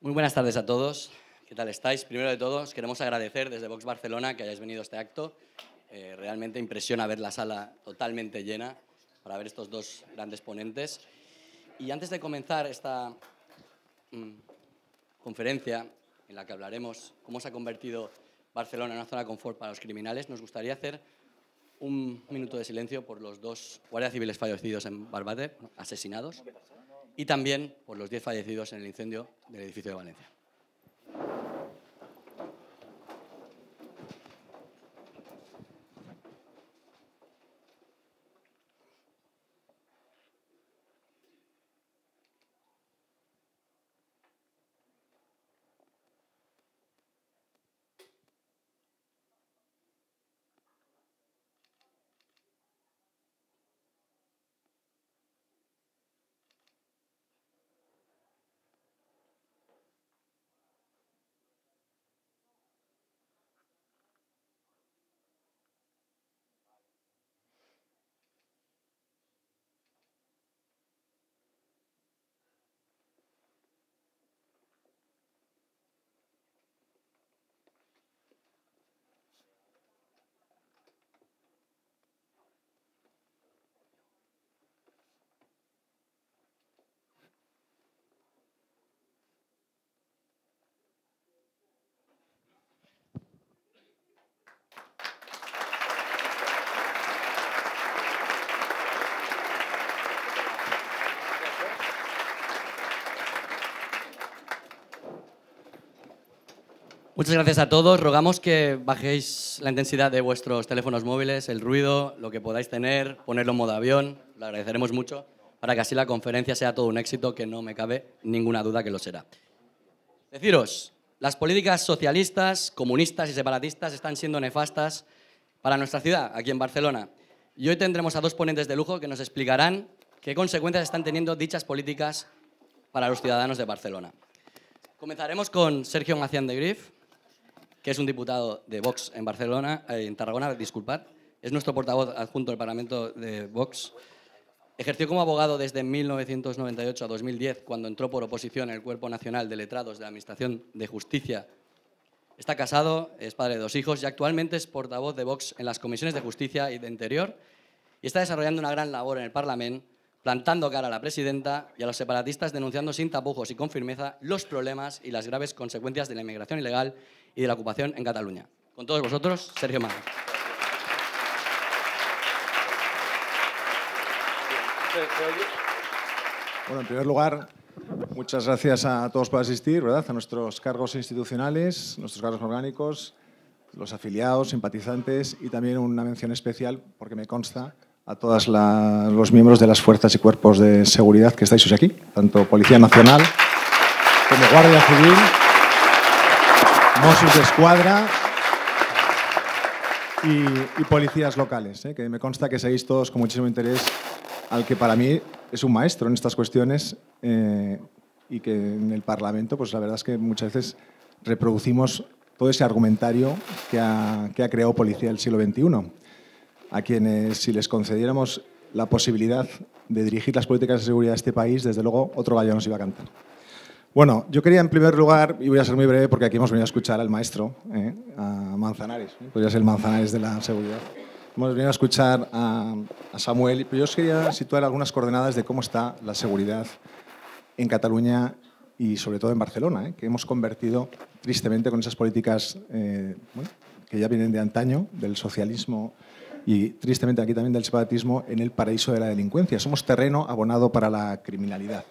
Muy buenas tardes a todos. ¿Qué tal estáis? Primero de todo, queremos agradecer desde Vox Barcelona que hayáis venido a este acto. Eh, realmente impresiona ver la sala totalmente llena para ver estos dos grandes ponentes. Y antes de comenzar esta mm, conferencia en la que hablaremos cómo se ha convertido Barcelona en una zona de confort para los criminales, nos gustaría hacer un minuto de silencio por los dos guardias civiles fallecidos en Barbate, asesinados y también por los 10 fallecidos en el incendio del edificio de Valencia. Muchas gracias a todos. Rogamos que bajéis la intensidad de vuestros teléfonos móviles, el ruido, lo que podáis tener, ponerlo en modo avión. Lo agradeceremos mucho para que así la conferencia sea todo un éxito, que no me cabe ninguna duda que lo será. Deciros, las políticas socialistas, comunistas y separatistas están siendo nefastas para nuestra ciudad, aquí en Barcelona. Y hoy tendremos a dos ponentes de lujo que nos explicarán qué consecuencias están teniendo dichas políticas para los ciudadanos de Barcelona. Comenzaremos con Sergio Macián de Griff es un diputado de Vox en Barcelona, eh, en Tarragona, disculpad, es nuestro portavoz adjunto del Parlamento de Vox. Ejerció como abogado desde 1998 a 2010, cuando entró por oposición en el Cuerpo Nacional de Letrados de la Administración de Justicia. Está casado, es padre de dos hijos y actualmente es portavoz de Vox en las comisiones de Justicia y de Interior y está desarrollando una gran labor en el Parlamento, plantando cara a la presidenta y a los separatistas denunciando sin tapujos y con firmeza los problemas y las graves consecuencias de la inmigración ilegal y de la ocupación en Cataluña. Con todos vosotros, Sergio Mano. Bueno, en primer lugar, muchas gracias a todos por asistir, ¿verdad? A nuestros cargos institucionales, nuestros cargos orgánicos, los afiliados, simpatizantes y también una mención especial, porque me consta, a todos los miembros de las fuerzas y cuerpos de seguridad que estáis hoy aquí, tanto Policía Nacional como Guardia Civil. Mossos de Escuadra y, policías locales, eh, que me consta que seguís todos con muchísimo interés al que para mí es un maestro en estas cuestiones y eh, que en el Parlamento, pues la verdad es que muchas veces reproducimos todo ese argumentario que ha, que ha creado Policía del siglo XXI, a quienes si les concediéramos la posibilidad de dirigir las políticas de seguridad de este país, desde luego otro gallo nos iba a cantar. Bueno, yo quería en primer lugar, y voy a ser muy breve porque aquí hemos venido a escuchar al maestro, ¿eh? a Manzanares, ¿eh? podría ser el Manzanares de la seguridad. Hemos venido a escuchar a, Samuel, pero yo os quería situar algunas coordenadas de cómo está la seguridad en Cataluña y sobre todo en Barcelona, ¿eh? que hemos convertido tristemente con esas políticas que ya vienen de antaño, del socialismo y tristemente aquí también del separatismo en el paraíso de la delincuencia. Somos terreno abonado para la criminalidad.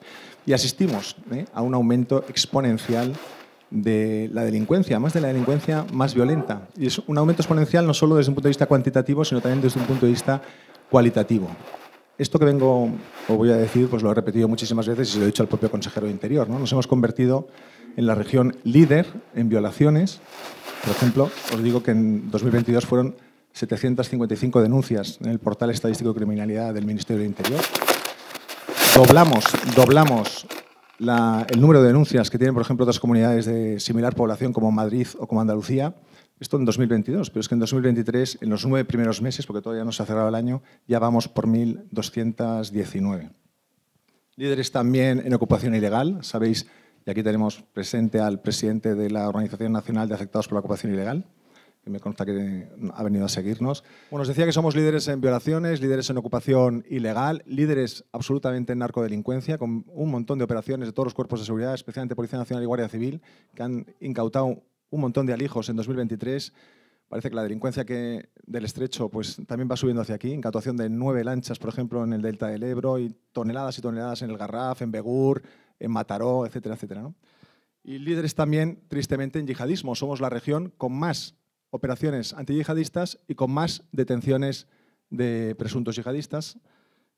Y asistimos ¿eh? a un aumento exponencial de la delincuencia, más de la delincuencia más violenta. Y es un aumento exponencial no solo desde un punto de vista cuantitativo, sino también desde un punto de vista cualitativo. Esto que vengo o voy a decir, pues lo he repetido muchísimas veces y se lo he dicho al propio consejero de Interior. ¿no? Nos hemos convertido en la región líder en violaciones. Por ejemplo, os digo que en 2022 fueron 755 denuncias en el portal estadístico de criminalidad del Ministerio del Interior. Doblamos, doblamos el número de denuncias que tienen, por ejemplo, otras comunidades de similar población como Madrid o como Andalucía. Esto en 2022, pero es que en 2023, en los nueve primeros meses, porque todavía no se ha cerrado el año, ya vamos por 1.219. Líderes también en ocupación ilegal. Sabéis, y aquí tenemos presente al presidente de la Organización Nacional de Afectados por la Ocupación Ilegal, que me consta que ha venido a seguirnos. Bueno, os decía que somos líderes en violaciones, líderes en ocupación ilegal, líderes absolutamente en narcodelincuencia, con un montón de operaciones de todos los cuerpos de seguridad, especialmente Policía Nacional y Guardia Civil, que han incautado un montón de alijos en 2023. Parece que la delincuencia que del estrecho pues, también va subiendo hacia aquí. Incautación de nueve lanchas, por ejemplo, en el delta del Ebro, y toneladas y toneladas en el Garraf, en Begur, en Mataró, etcétera, etcétera. Y líderes también, tristemente, en yihadismo. Somos la región con más operaciones antijihadistas y con más detenciones de presuntos yihadistas.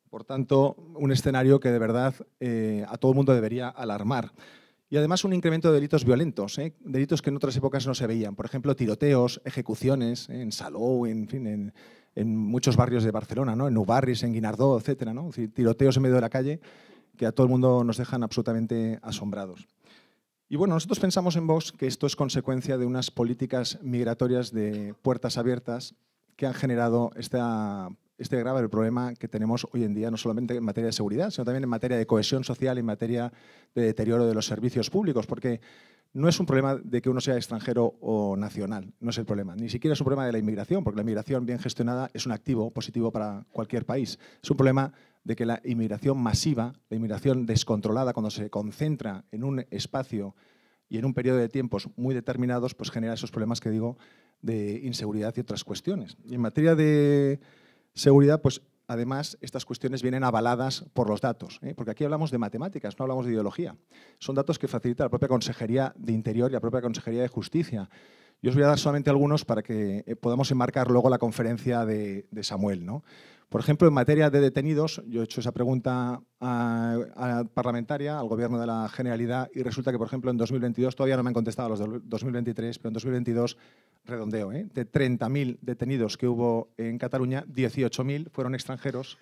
Por tanto, un escenario que de verdad eh, a todo el mundo debería alarmar. Y además un incremento de delitos violentos, ¿eh? delitos que en otras épocas no se veían. Por ejemplo, tiroteos, ejecuciones en Salou, en, muchos barrios de Barcelona, en Ubarris, en Guinardó, etc. tiroteos en medio de la calle que a todo el mundo nos dejan absolutamente asombrados. Y bueno, nosotros pensamos en Vox que esto es consecuencia de unas políticas migratorias de puertas abiertas que han generado este grave problema que tenemos hoy en día, no solamente en materia de seguridad, sino también en materia de cohesión social y en materia de deterioro de los servicios públicos, porque no es un problema de que uno sea extranjero o nacional, no es el problema. Ni siquiera es un problema de la inmigración, porque la inmigración bien gestionada es un activo positivo para cualquier país. Es un problema de que la inmigración masiva, la inmigración descontrolada, cuando se concentra en un espacio y en un periodo de tiempos muy determinados, pues genera esos problemas que digo de inseguridad y otras cuestiones. Y en materia de seguridad, pues además, estas cuestiones vienen avaladas por los datos, ¿eh? porque aquí hablamos de matemáticas, no hablamos de ideología. Son datos que facilita la propia Consejería de Interior y la propia Consejería de Justicia. Yo os voy a dar solamente algunos para que eh, podamos enmarcar luego la conferencia de, Samuel. ¿no? Por ejemplo, en materia de detenidos, yo he hecho esa pregunta a, la parlamentaria, al Gobierno de la Generalidad, y resulta que, por ejemplo, en 2022, todavía no me han contestado los de 2023, pero en 2022 redondeo, ¿eh? de 30.000 detenidos que hubo en Cataluña, 18.000 fueron extranjeros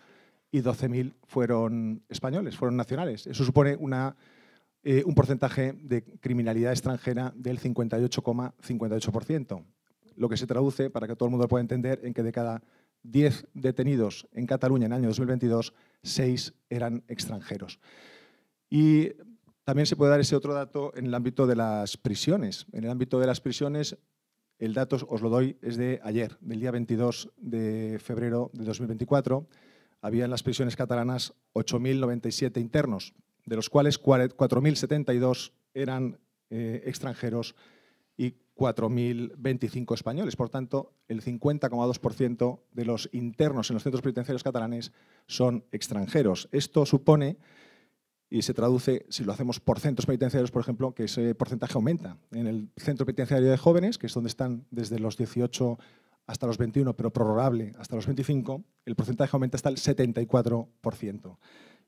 y 12.000 fueron españoles, fueron nacionales. Eso supone eh, un porcentaje de criminalidad extranjera del 58,58%, lo que se traduce, para que todo el mundo pueda entender, en que de cada 10 detenidos en Cataluña en el año 2022, 6 eran extranjeros. Y también se puede dar ese otro dato en el ámbito de las prisiones. En el ámbito de las prisiones el dato os lo doy, es de ayer, del día 22 de febrero de 2024. Había en las prisiones catalanas 8.097 internos, de los cuales 4.072 eran eh, extranjeros y 4.025 españoles. Por tanto, el 50,2% de los internos en los centros penitenciarios catalanes son extranjeros. Esto supone y se traduce, si lo hacemos por centros penitenciarios, por ejemplo, que ese porcentaje aumenta. En el centro penitenciario de jóvenes, que es donde están desde los 18 hasta los 21, pero prorrogable hasta los 25, el porcentaje aumenta hasta el 74%.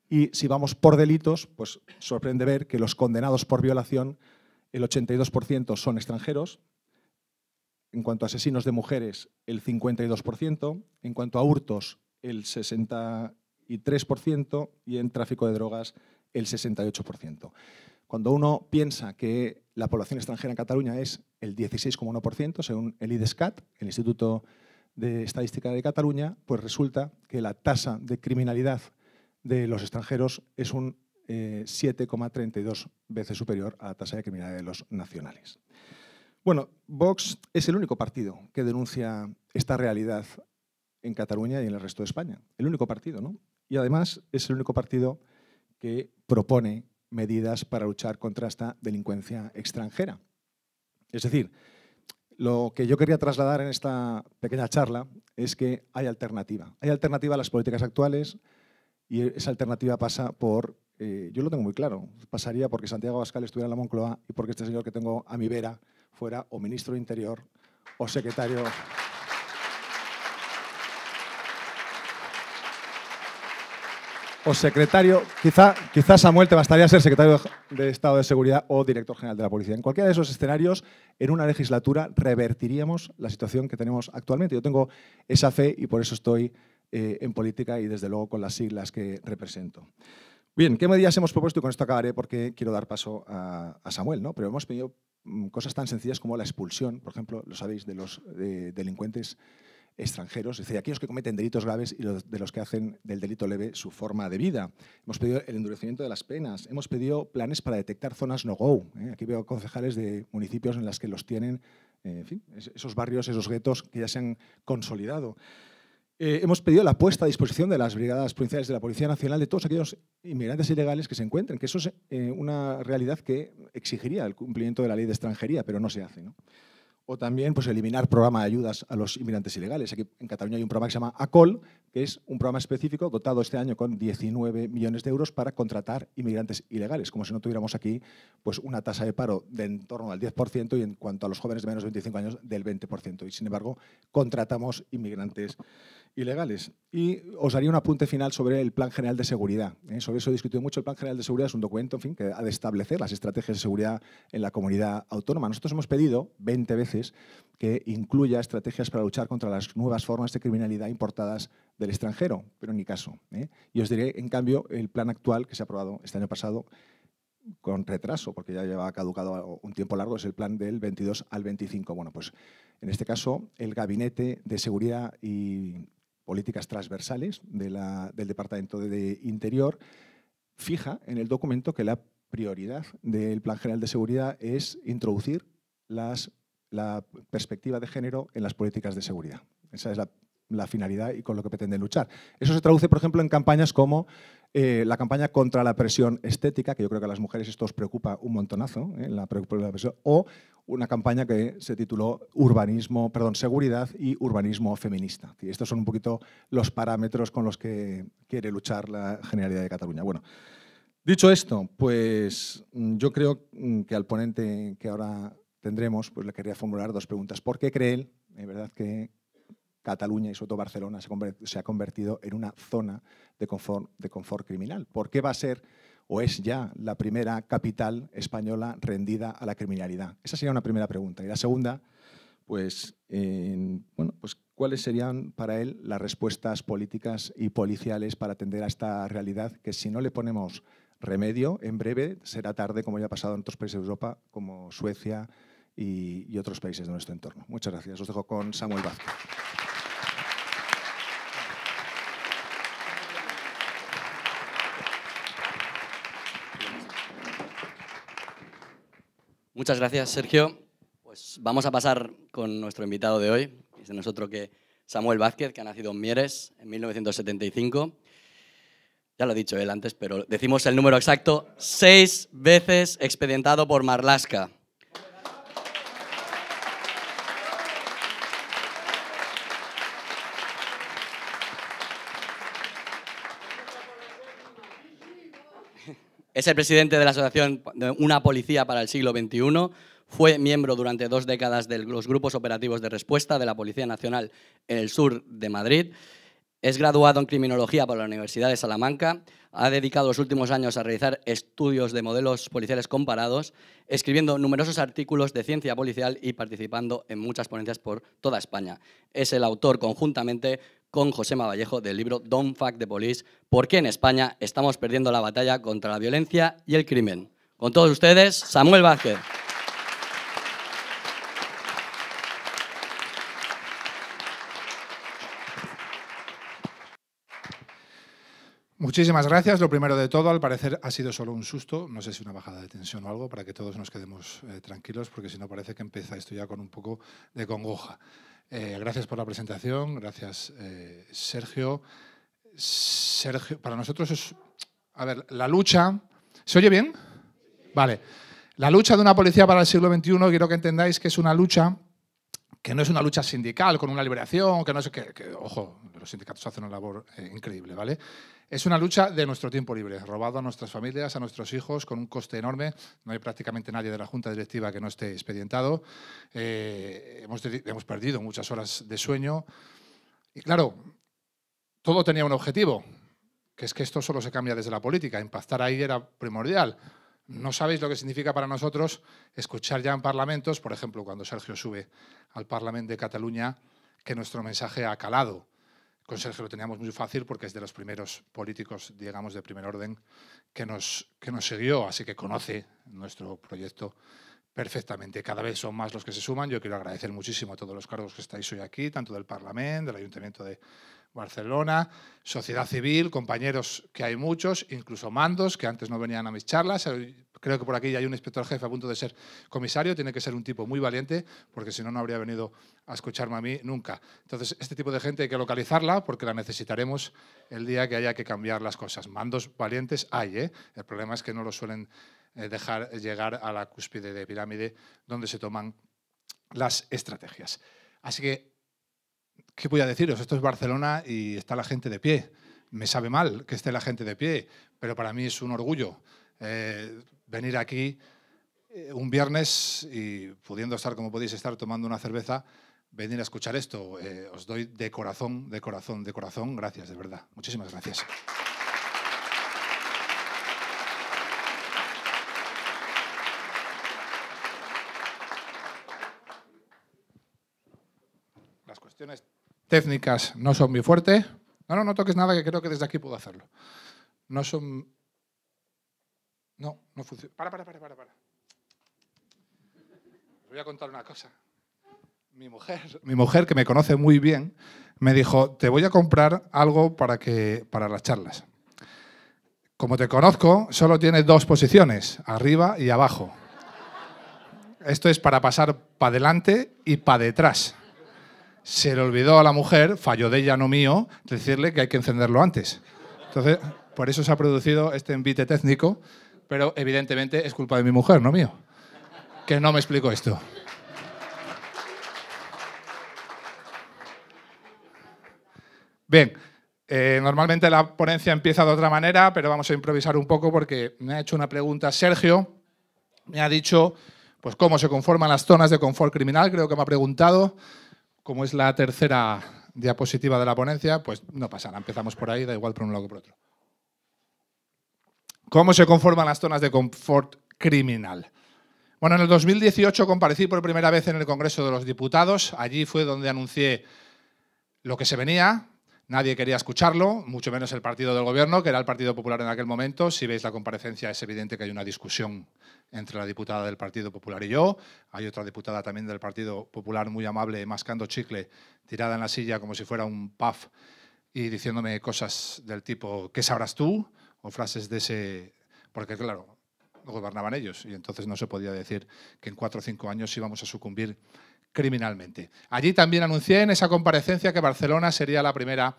Y si vamos por delitos, pues sorprende ver que los condenados por violación, el 82% son extranjeros, en cuanto a asesinos de mujeres, el 52%, en cuanto a hurtos, el 63%. y y en tráfico de drogas el 68%. Cuando uno piensa que la población extranjera en Cataluña es el 16,1%, según el IDESCAT, el Instituto de Estadística de Cataluña, pues resulta que la tasa de criminalidad de los extranjeros es un 7,32 eh, veces superior a la tasa de criminalidad de los nacionales. Bueno, Vox es el único partido que denuncia esta realidad en Cataluña y en el resto de España. El único partido, ¿no? Y además es el único partido que propone medidas para luchar contra esta delincuencia extranjera. Es decir, lo que yo quería trasladar en esta pequeña charla es que hay alternativa. Hay alternativa a las políticas actuales y esa alternativa pasa por, eh, yo lo tengo muy claro, pasaría porque Santiago Abascal estuviera en la Moncloa y porque este señor que tengo a mi vera fuera o ministro de Interior o secretario o secretario, quizá, quizá Samuel te bastaría ser secretario de Estado de Seguridad o director general de la Policía. En cualquiera de esos escenarios, en una legislatura revertiríamos la situación que tenemos actualmente. Yo tengo esa fe y por eso estoy eh, en política y desde luego con las siglas que represento. Bien, ¿qué medidas hemos propuesto? Y con esto acabaré porque quiero dar paso a, Samuel, ¿no? Pero hemos pedido mm, cosas tan sencillas como la expulsión, por ejemplo, lo sabéis, de los delincuentes extranjeros, es decir, aquellos que cometen delitos graves y de los que hacen del delito leve su forma de vida. Hemos pedido el endurecimiento de las penas, hemos pedido planes para detectar zonas no-go. ¿eh? Aquí veo concejales de municipios en las que los tienen, eh, en fin, esos barrios, esos guetos que ya se han consolidado. Eh, hemos pedido la puesta a disposición de las brigadas provinciales de la Policía Nacional de todos aquellos inmigrantes ilegales que se encuentren, que eso es una realidad que exigiría el cumplimiento de la ley de extranjería, pero no se hace. ¿no? O también pues, eliminar programa de ayudas a los inmigrantes ilegales. Aquí en Cataluña hay un programa que se llama ACOL, que es un programa específico dotado este año con 19 millones de euros para contratar inmigrantes ilegales, como si no tuviéramos aquí pues, una tasa de paro de en torno al 10% y en cuanto a los jóvenes de menos de 25 años del 20%. Y sin embargo, contratamos inmigrantes ilegales. Y os daría un apunte final sobre el Plan General de Seguridad. Eh, sobre eso he discutido mucho. El Plan General de Seguridad es un documento en fin, que ha de establecer las estrategias de seguridad en la comunidad autónoma. Nosotros hemos pedido 20 veces que incluya estrategias para luchar contra las nuevas formas de criminalidad importadas del extranjero, pero en mi caso. ¿eh? Y os diré, en cambio, el plan actual que se ha aprobado este año pasado con retraso, porque ya lleva caducado un tiempo largo, es el plan del 22 al 25. Bueno, pues en este caso, el Gabinete de Seguridad y Políticas Transversales del Departamento de Interior fija en el documento que la prioridad del Plan General de Seguridad es introducir las la perspectiva de género en las políticas de seguridad. Esa es la, finalidad y con lo que pretenden luchar. Eso se traduce, por ejemplo, en campañas como eh, la campaña contra la presión estética, que yo creo que a las mujeres esto os preocupa un montonazo, ¿eh? la, la presión, o una campaña que se tituló Urbanismo, perdón, Seguridad y Urbanismo Feminista. Y estos son un poquito los parámetros con los que quiere luchar la Generalidad de Cataluña. Bueno, dicho esto, pues mm, yo creo mm, que al ponente que ahora tendremos, pues le quería formular dos preguntas. ¿Por qué cree él, en verdad, que Cataluña y sobre todo Barcelona se, ha convertido en una zona de confort, de confort criminal? ¿Por qué va a ser o es ya la primera capital española rendida a la criminalidad? Esa sería una primera pregunta. Y la segunda, pues, bueno, pues cuáles serían para él las respuestas políticas y policiales para atender a esta realidad que si no le ponemos remedio, en breve será tarde, como ya ha pasado en otros países de Europa, como Suecia, y, otros países de nuestro entorno. Muchas gracias. Os dejo con Samuel Vázquez. Muchas gracias, Sergio. Pues vamos a pasar con nuestro invitado de hoy, que es de nosotros que Samuel Vázquez, que ha nacido en Mieres en 1975. Ya lo ha dicho él antes, pero decimos el número exacto, seis veces expedientado por Marlaska. Es el presidente de la Asociación Una Policía para el Siglo XXI. Fue miembro durante dos décadas de los grupos operativos de respuesta de la Policía Nacional en el sur de Madrid. Es graduado en criminología por la Universidad de Salamanca. Ha dedicado los últimos años a realizar estudios de modelos policiales comparados, escribiendo numerosos artículos de ciencia policial y participando en muchas ponencias por toda España. Es el autor conjuntamente con José Mavallejo del libro Don't Fuck the Police, qué en España estamos perdiendo la batalla contra la violencia y el crimen. Con todos ustedes, Samuel Vázquez. Muchísimas gracias. Lo primero de todo, al parecer ha sido solo un susto, no sé si una bajada de tensión o algo, para que todos nos quedemos eh, tranquilos, porque si no parece que empieza esto ya con un poco de congoja. Eh, gracias por la presentación, gracias eh, Sergio. Sergio, para nosotros es... A ver, la lucha... ¿Se oye bien? Vale. La lucha de una policía para el siglo XXI, quiero que entendáis que es una lucha que no es una lucha sindical con una liberación, que no es que, ojo, los sindicatos hacen una labor eh, increíble, ¿vale? Es una lucha de nuestro tiempo libre, robado a nuestras familias, a nuestros hijos, con un coste enorme. No hay prácticamente nadie de la Junta Directiva que no esté expedientado. Eh, hemos, hemos perdido muchas horas de sueño. Y claro, todo tenía un objetivo, que es que esto solo se cambia desde la política. Impactar ahí era primordial. No sabéis lo que significa para nosotros escuchar ya en parlamentos, por ejemplo, cuando Sergio sube al Parlamento de Cataluña, que nuestro mensaje ha calado con Sergio lo teníamos muy fácil porque es de los primeros políticos, digamos, de primer orden que nos, que nos siguió, así que conoce nuestro proyecto perfectamente. Cada vez son más los que se suman. Yo quiero agradecer muchísimo a todos los cargos que estáis hoy aquí, tanto del Parlamento, del Ayuntamiento de Barcelona, sociedad civil, compañeros que hay muchos, incluso mandos que antes no venían a mis charlas. Eh, creo que por aquí ya hay un inspector jefe a punto de ser comisario, tiene que ser un tipo muy valiente porque si no, no habría venido a escucharme a mí nunca. Entonces, este tipo de gente hay que localizarla porque la necesitaremos el día que haya que cambiar las cosas. Mandos valientes hay, ¿eh? el problema es que no lo suelen eh, dejar llegar a la cúspide de pirámide donde se toman las estrategias. Así que ¿qué voy a deciros? Esto es Barcelona y está la gente de pie. Me sabe mal que esté la gente de pie, pero para mí es un orgullo eh, venir aquí eh, un viernes y pudiendo estar como podéis estar tomando una cerveza, venir a escuchar esto. Eh, os doy de corazón, de corazón, de corazón, gracias, de verdad. Muchísimas gracias. Las cuestiones técnicas no son muy fuertes. No, no, no toques nada que creo que desde aquí puedo hacerlo. No son... No, no funciona. Para, para, para, para, voy a contar una cosa. Mi mujer, mi mujer, que me conoce muy bien, me dijo, te voy a comprar algo para, que, para las charlas. Como te conozco, solo tienes dos posiciones, arriba y abajo. Esto es para pasar para adelante y para detrás se le olvidó a la mujer, falló de ella, no mío, decirle que hay que encenderlo antes. Entonces, por eso se ha producido este envite técnico, pero evidentemente es culpa de mi mujer, no mío. Que no me explico esto. Bien, eh, normalmente la ponencia empieza de otra manera, pero vamos a improvisar un poco porque me ha hecho una pregunta Sergio. Me ha dicho, pues, cómo se conforman las zonas de confort criminal, creo que me ha preguntado como es la tercera diapositiva de la ponencia, pues no pasa nada, empezamos por ahí, da igual por un lado que por otro. ¿Cómo se conforman las zonas de confort criminal? Bueno, en el 2018 comparecí por primera vez en el Congreso de los Diputados. Allí fue donde anuncié lo que se venía, Nadie quería escucharlo, mucho menos el partido del gobierno, que era el Partido Popular en aquel momento. Si veis la comparecencia, es evidente que hay una discusión entre la diputada del Partido Popular y yo. Hay otra diputada también del Partido Popular muy amable, mascando chicle, tirada en la silla como si fuera un puff y diciéndome cosas del tipo, ¿qué sabrás tú? O frases de ese... Porque claro, gobernaban ellos y entonces no se podía decir que en cuatro o cinco años íbamos a sucumbir criminalmente. Allí también anuncié en esa comparecencia que Barcelona sería la primera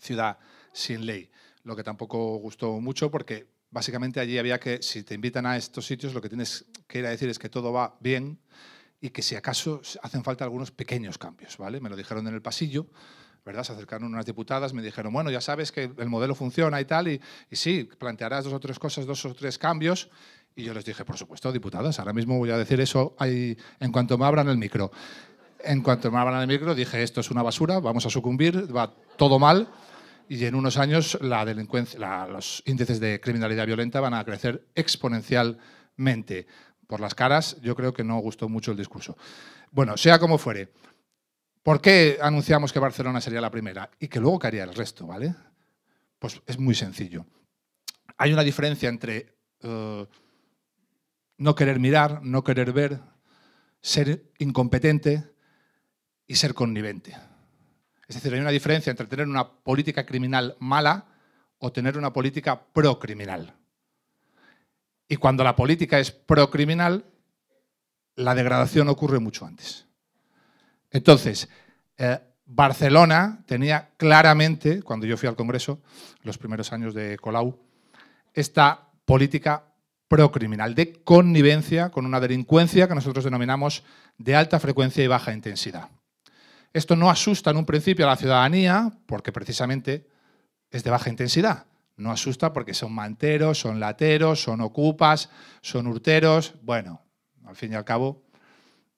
ciudad sin ley, lo que tampoco gustó mucho porque básicamente allí había que, si te invitan a estos sitios, lo que tienes que ir a decir es que todo va bien y que si acaso hacen falta algunos pequeños cambios, ¿vale? Me lo dijeron en el pasillo, ¿verdad? Se acercaron unas diputadas, me dijeron, bueno, ya sabes que el modelo funciona y tal, y, y sí, plantearás dos o tres cosas, dos o tres cambios, y yo les dije, por supuesto, diputadas, ahora mismo voy a decir eso ahí, en cuanto me abran el micro. En cuanto me abran el micro dije, esto es una basura, vamos a sucumbir, va todo mal y en unos años la delincuencia, los índices de criminalidad violenta van a crecer exponencialmente. Por las caras, yo creo que no gustó mucho el discurso. Bueno, sea como fuere, ¿por qué anunciamos que Barcelona sería la primera y que luego caería el resto, ¿vale? Pues es muy sencillo. Hay una diferencia entre... Eh, no querer mirar, no querer ver, ser incompetente y ser connivente. Es decir, hay una diferencia entre tener una política criminal mala o tener una política procriminal. Y cuando la política es procriminal, la degradación ocurre mucho antes. Entonces, eh, Barcelona tenía claramente, cuando yo fui al Congreso, los primeros años de Colau, esta política procriminal, de connivencia con una delincuencia que nosotros denominamos de alta frecuencia y baja intensidad. Esto no asusta en un principio a la ciudadanía porque precisamente es de baja intensidad. No asusta porque son manteros, son lateros, son ocupas, son hurteros. Bueno, al fin y al cabo,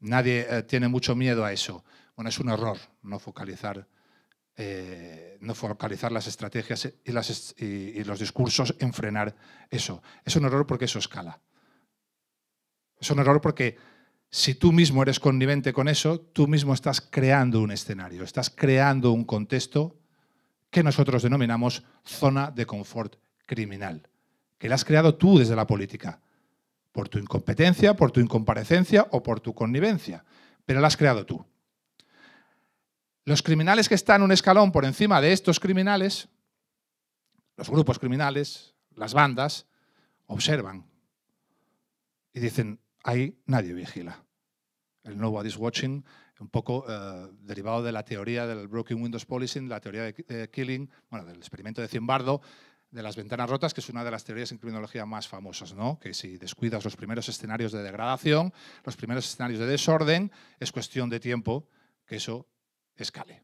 nadie eh, tiene mucho miedo a eso. Bueno, es un error no focalizar eh, no focalizar las estrategias y, las, y, los discursos en frenar eso. Es un error porque eso escala. Es un error porque si tú mismo eres connivente con eso, tú mismo estás creando un escenario, estás creando un contexto que nosotros denominamos zona de confort criminal, que la has creado tú desde la política, por tu incompetencia, por tu incomparecencia o por tu connivencia, pero la has creado tú. Los criminales que están un escalón por encima de estos criminales, los grupos criminales, las bandas, observan y dicen, ahí nadie vigila. El nobody's watching, un poco eh, derivado de la teoría del broken windows policing, la teoría de killing, bueno, del experimento de Zimbardo, de las ventanas rotas, que es una de las teorías en criminología más famosas, ¿no? que si descuidas los primeros escenarios de degradación, los primeros escenarios de desorden, es cuestión de tiempo que eso escale.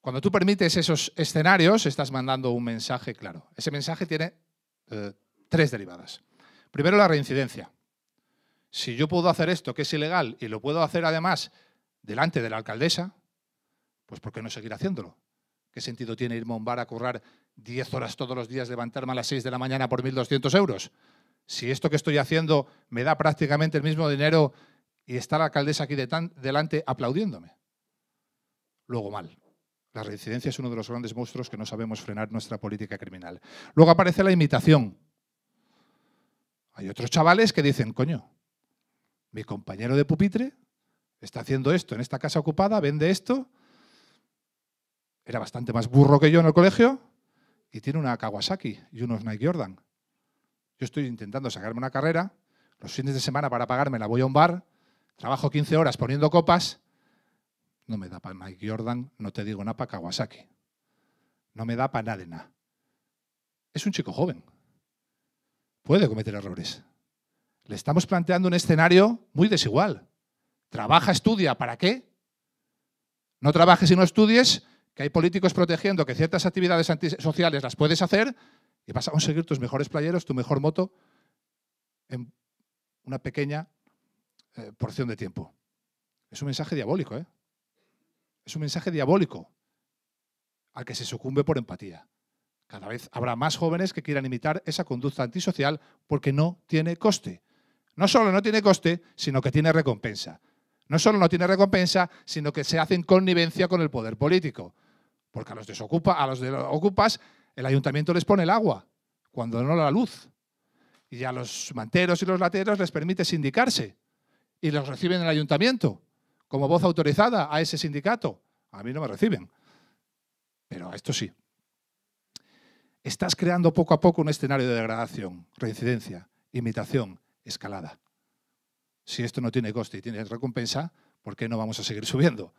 Cuando tú permites esos escenarios, estás mandando un mensaje claro. Ese mensaje tiene eh, tres derivadas. Primero, la reincidencia. Si yo puedo hacer esto, que es ilegal, y lo puedo hacer además delante de la alcaldesa, pues ¿por qué no seguir haciéndolo? ¿Qué sentido tiene irme a un bar a currar 10 horas todos los días, levantarme a las 6 de la mañana por 1.200 euros? Si esto que estoy haciendo me da prácticamente el mismo dinero y está la alcaldesa aquí delante aplaudiéndome luego mal. La reincidencia es uno de los grandes monstruos que no sabemos frenar nuestra política criminal. Luego aparece la imitación. Hay otros chavales que dicen, coño, mi compañero de pupitre está haciendo esto en esta casa ocupada, vende esto, era bastante más burro que yo en el colegio y tiene una Kawasaki y unos Nike Jordan. Yo estoy intentando sacarme una carrera, los fines de semana para pagarme la voy a un bar, trabajo 15 horas poniendo copas no me da para Mike Jordan, no te digo nada para Kawasaki. No me da para nada nada. Es un chico joven. Puede cometer errores. Le estamos planteando un escenario muy desigual. Trabaja, estudia, ¿para qué? No trabajes y no estudies, que hay políticos protegiendo que ciertas actividades antisociales las puedes hacer y vas a conseguir tus mejores playeros, tu mejor moto en una pequeña eh, porción de tiempo. Es un mensaje diabólico, ¿eh? Es un mensaje diabólico al que se sucumbe por empatía. Cada vez habrá más jóvenes que quieran imitar esa conducta antisocial porque no tiene coste. No solo no tiene coste, sino que tiene recompensa. No solo no tiene recompensa, sino que se hace en connivencia con el poder político. Porque a los, desocupa, a los de ocupas el ayuntamiento les pone el agua, cuando no la luz. Y a los manteros y los lateros les permite sindicarse. Y los reciben en el ayuntamiento como voz autorizada a ese sindicato. A mí no me reciben, pero a esto sí. Estás creando poco a poco un escenario de degradación, reincidencia, imitación, escalada. Si esto no tiene coste y tiene recompensa, ¿por qué no vamos a seguir subiendo?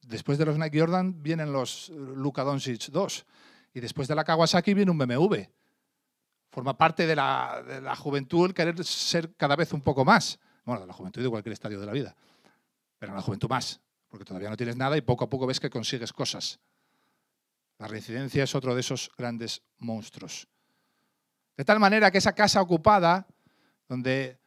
después de los Nike Jordan vienen los eh, Luka Doncic 2 y después de la Kawasaki viene un BMW. Forma parte de la, juventud el querer ser cada vez un poco más bueno, de la juventud de cualquier estadio de la vida pero en la juventud más, porque todavía no tienes nada y poco a poco ves que consigues cosas. La reincidencia es otro de esos grandes monstruos. De tal manera que esa casa ocupada, donde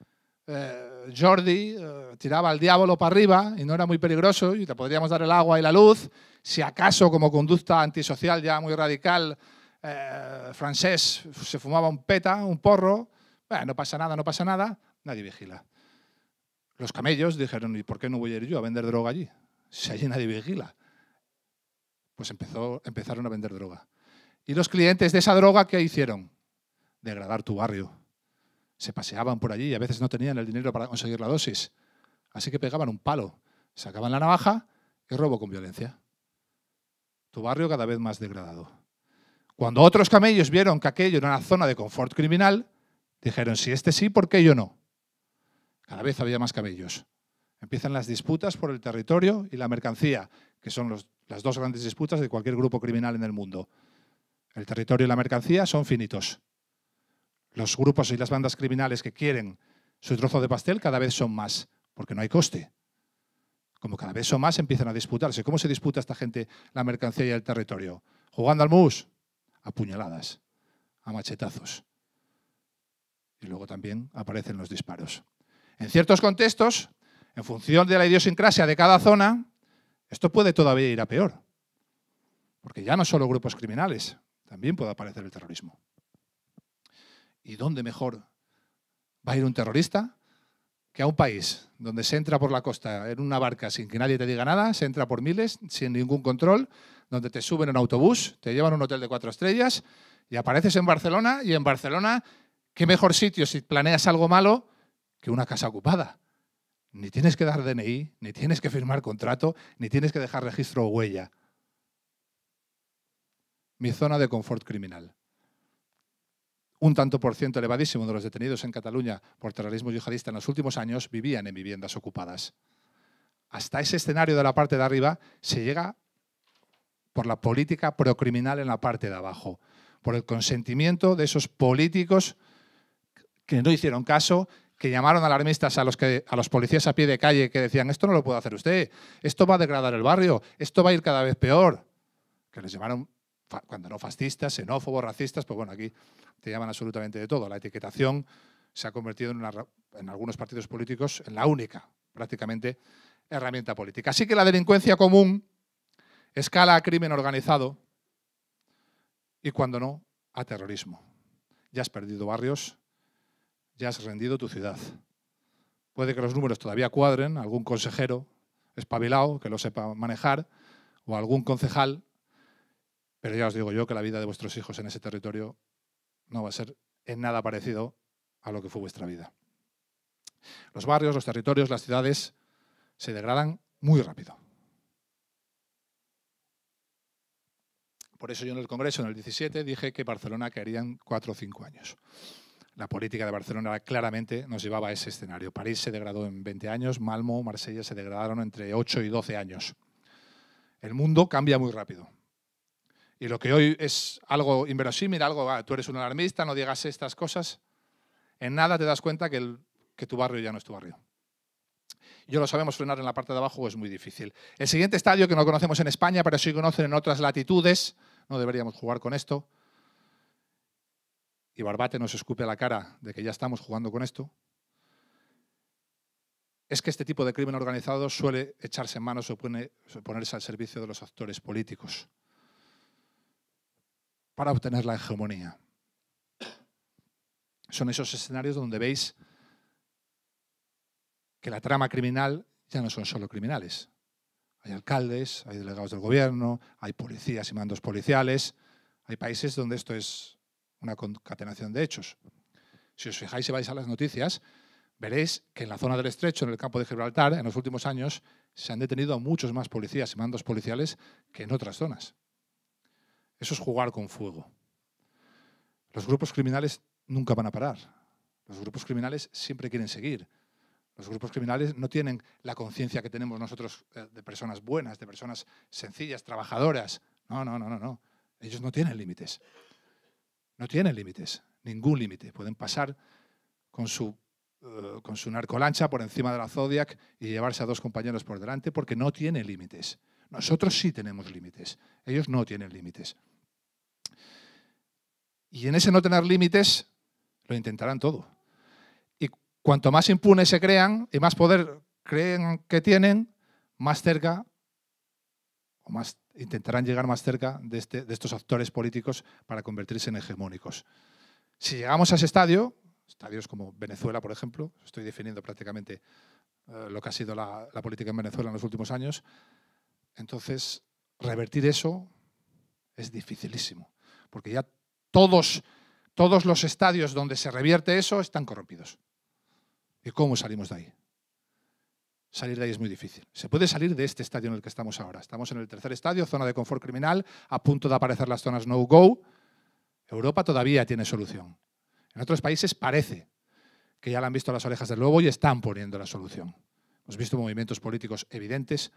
eh, Jordi eh, tiraba al diablo para arriba y no era muy peligroso, y te podríamos dar el agua y la luz, si acaso como conducta antisocial ya muy radical, eh, francés se fumaba un peta, un porro, bueno, no pasa nada, no pasa nada, nadie vigila los camellos dijeron, ¿y por qué no voy a ir yo a vender droga allí? Si allí nadie vigila. Pues empezaron a vender droga. ¿Y los clientes de esa droga qué hicieron? Degradar tu barrio. Se paseaban por allí y a veces no tenían el dinero para conseguir la dosis. Así que pegaban un palo, sacaban la navaja y robo con violencia. Tu barrio cada vez más degradado. Cuando otros camellos vieron que aquello era una zona de confort criminal, dijeron, si este sí, ¿por qué yo no? Cada vez había más cabellos. Empiezan las disputas por el territorio y la mercancía, que son las dos grandes disputas de cualquier grupo criminal en el mundo. El territorio y la mercancía son finitos. Los grupos y las bandas criminales que quieren su trozo de pastel cada vez son más, porque no hay coste. Como cada vez son más, empiezan a disputarse. ¿Cómo se disputa esta gente la mercancía y el territorio? Jugando al mus, a puñaladas, a machetazos. Y luego también aparecen los disparos. En ciertos contextos, en función de la idiosincrasia de cada zona, esto puede todavía ir a peor. Porque ya no solo grupos criminales, también puede aparecer el terrorismo. ¿Y dónde mejor va a ir un terrorista que a un país donde se entra por la costa en una barca sin que nadie te diga nada, se entra por miles, sin ningún control, donde te suben en autobús, te llevan a un hotel de cuatro estrellas y apareces en Barcelona y en Barcelona, qué mejor sitio si planeas algo malo que una casa ocupada. Ni tienes que dar DNI, ni tienes que firmar contrato, ni tienes que dejar registro o huella. Mi zona de confort criminal. Un tanto por ciento elevadísimo de los detenidos en Cataluña por terrorismo yihadista en los últimos años vivían en viviendas ocupadas. Hasta ese escenario de la parte de arriba se llega por la política procriminal en la parte de abajo, por el consentimiento de esos políticos que no hicieron caso que llamaron alarmistas a los, que, a los policías a pie de calle que decían, esto no lo puede hacer usted, esto va a degradar el barrio, esto va a ir cada vez peor, que les llamaron, cuando no fascistas, xenófobos, racistas, pues bueno, aquí te llaman absolutamente de todo. La etiquetación se ha convertido en, en algunos partidos políticos en la única, prácticamente, herramienta política. Así que la delincuencia común escala a crimen organizado y cuando no, a terrorismo. Ya has perdido barrios, ya has rendido tu ciudad. Puede que los números todavía cuadren, algún consejero espabilado que lo sepa manejar o algún concejal, pero ya os digo yo que la vida de vuestros hijos en ese territorio no va a ser en nada parecido a lo que fue vuestra vida. Los barrios, los territorios, las ciudades se degradan muy rápido. Por eso yo en el Congreso, en el 17, dije que Barcelona caería en cuatro o cinco años la política de Barcelona claramente nos llevaba a ese escenario. París se degradó en 20 años, Malmo, Marsella se degradaron entre 8 y 12 años. El mundo cambia muy rápido. Y lo que hoy es algo inverosímil, algo, ah, tú eres un alarmista, no digas estas cosas, en nada te das cuenta que, que tu barrio ya no es tu barrio. Yo lo sabemos frenar en la parte de abajo, es muy difícil. El siguiente estadio que no conocemos en España, pero sí conocen en otras latitudes, no deberíamos jugar con esto, y Barbate nos escupe la cara de que ya estamos jugando con esto, es que este tipo de crimen organizado suele echarse en manos o ponerse al servicio de los actores políticos para obtener la hegemonía. Son esos escenarios donde veis que la trama criminal ya no son solo criminales. Hay alcaldes, hay delegados del gobierno, hay policías y mandos policiales. Hay países donde esto es una concatenación de hechos. Si os fijáis y vais a las noticias, veréis que en la zona del estrecho, en el campo de Gibraltar, en los últimos años se han detenido a muchos más policías y mandos policiales que en otras zonas. Eso es jugar con fuego. Los grupos criminales nunca van a parar. Los grupos criminales siempre quieren seguir. Los grupos criminales no tienen la conciencia que tenemos nosotros eh, de personas buenas, de personas sencillas, trabajadoras. No, no, no, no, no. Ellos no tienen límites no tienen límites, ningún límite. Pueden pasar con su, eh, con su narcolancha por encima de la Zodiac y llevarse a dos compañeros por delante porque no tiene límites. Nosotros sí tenemos límites, ellos no tienen límites. Y en ese no tener límites lo intentarán todo. Y cuanto más impunes se crean y más poder creen que tienen, más cerca o más intentarán llegar más cerca de, este, de estos actores políticos para convertirse en hegemónicos. Si llegamos a ese estadio, estadios como Venezuela, por ejemplo, estoy definiendo prácticamente eh, lo que ha sido la, la, política en Venezuela en los últimos años, entonces revertir eso es dificilísimo, porque ya todos, todos los estadios donde se revierte eso están corrompidos. ¿Y cómo salimos de ahí? salir de ahí es muy difícil. Se puede salir de este estadio en el que estamos ahora. Estamos en el tercer estadio, zona de confort criminal, a punto de aparecer las zonas no-go. Europa todavía tiene solución. En otros países parece que ya la han visto las orejas del lobo y están poniendo la solución. Hemos visto movimientos políticos evidentes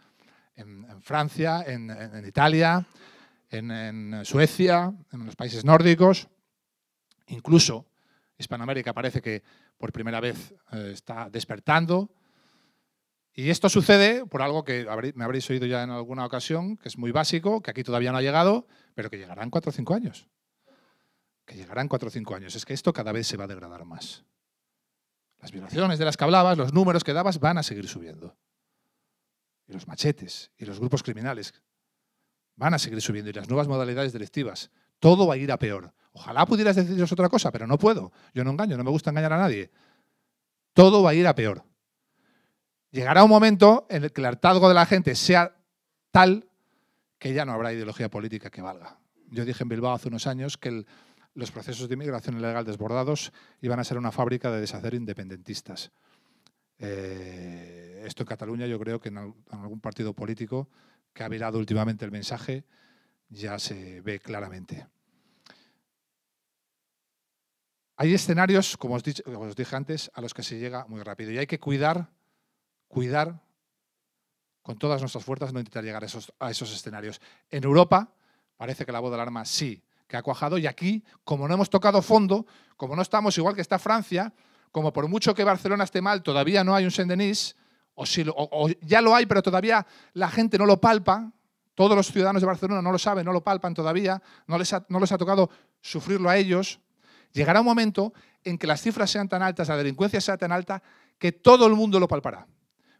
en, Francia, en, Italia, en Suecia, en los países nórdicos, incluso Hispanoamérica parece que por primera vez eh, está despertando, y esto sucede por algo que me habréis oído ya en alguna ocasión, que es muy básico, que aquí todavía no ha llegado, pero que llegarán cuatro 4 o cinco años. Que llegarán cuatro 4 o cinco años. Es que esto cada vez se va a degradar más. Las violaciones de las que hablabas, los números que dabas, van a seguir subiendo. Y los machetes y los grupos criminales van a seguir subiendo. Y las nuevas modalidades delictivas. Todo va a ir a peor. Ojalá pudieras deciros otra cosa, pero no puedo. Yo no engaño, no me gusta engañar a nadie. Todo va a ir a peor llegará un momento en el que el hartazgo de la gente sea tal que ya no habrá ideología política que valga. Yo dije en Bilbao hace unos años que los procesos de inmigración ilegal desbordados iban a ser una fábrica de deshacer independentistas. Eh, esto en Cataluña yo creo que en, algún partido político que ha virado últimamente el mensaje ya se ve claramente. Hay escenarios, como os dije antes, a los que se llega muy rápido y hay que cuidar cuidar con todas nuestras fuerzas, no intentar llegar a esos, escenarios. En Europa parece que la voz de alarma sí que ha cuajado y aquí, como no hemos tocado fondo, como no estamos igual que está Francia, como por mucho que Barcelona esté mal, todavía no hay un Saint-Denis, o, si, ya lo hay, pero todavía la gente no lo palpa, todos los ciudadanos de Barcelona no lo saben, no lo palpan todavía, no les ha tocado sufrirlo a ellos, llegará un momento en que las cifras sean tan altas, la delincuencia sea tan alta, que todo el mundo lo palpará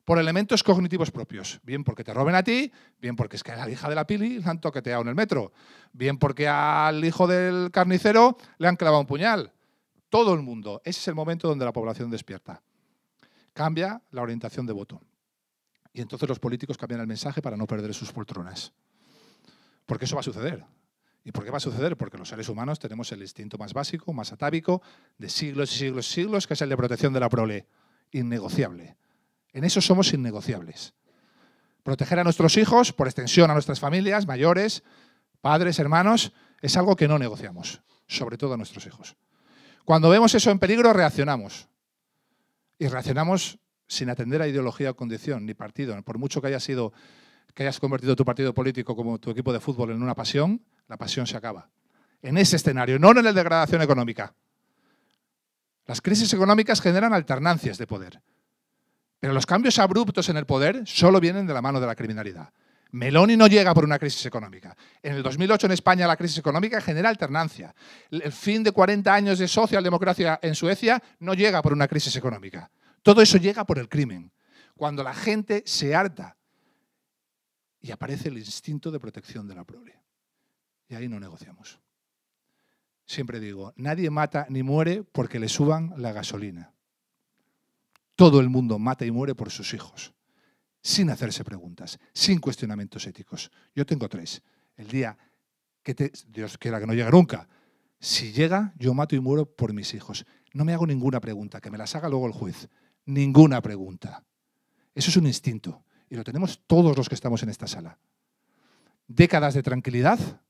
por elementos cognitivos propios. Bien porque te roben a ti, bien porque es que a la hija de la pili la han toqueteado en el metro, bien porque al hijo del carnicero le han clavado un puñal. Todo el mundo. Ese es el momento donde la población despierta. Cambia la orientación de voto. Y entonces los políticos cambian el mensaje para no perder sus poltronas. Porque eso va a suceder. ¿Y por qué va a suceder? Porque los seres humanos tenemos el instinto más básico, más atávico, de siglos y siglos y siglos, que es el de protección de la prole, innegociable. En eso somos innegociables. Proteger a nuestros hijos, por extensión a nuestras familias, mayores, padres, hermanos, es algo que no negociamos, sobre todo a nuestros hijos. Cuando vemos eso en peligro, reaccionamos. Y reaccionamos sin atender a ideología o condición, ni partido. Por mucho que haya sido que hayas convertido tu partido político como tu equipo de fútbol en una pasión, la pasión se acaba. En ese escenario, no en la degradación económica. Las crisis económicas generan alternancias de poder. Pero los cambios abruptos en el poder solo vienen de la mano de la criminalidad. Meloni no llega por una crisis económica. En el 2008 en España la crisis económica genera alternancia. El fin de 40 años de socialdemocracia en Suecia no llega por una crisis económica. Todo eso llega por el crimen. Cuando la gente se harta y aparece el instinto de protección de la prole. Y ahí no negociamos. Siempre digo, nadie mata ni muere porque le suban la gasolina. Todo el mundo mata y muere por sus hijos, sin hacerse preguntas, sin cuestionamientos éticos. Yo tengo tres. El día que te, Dios quiera que no llegue nunca. Si llega, yo mato y muero por mis hijos. No me hago ninguna pregunta, que me las haga luego el juez. Ninguna pregunta. Eso es un instinto y lo tenemos todos los que estamos en esta sala. Décadas de tranquilidad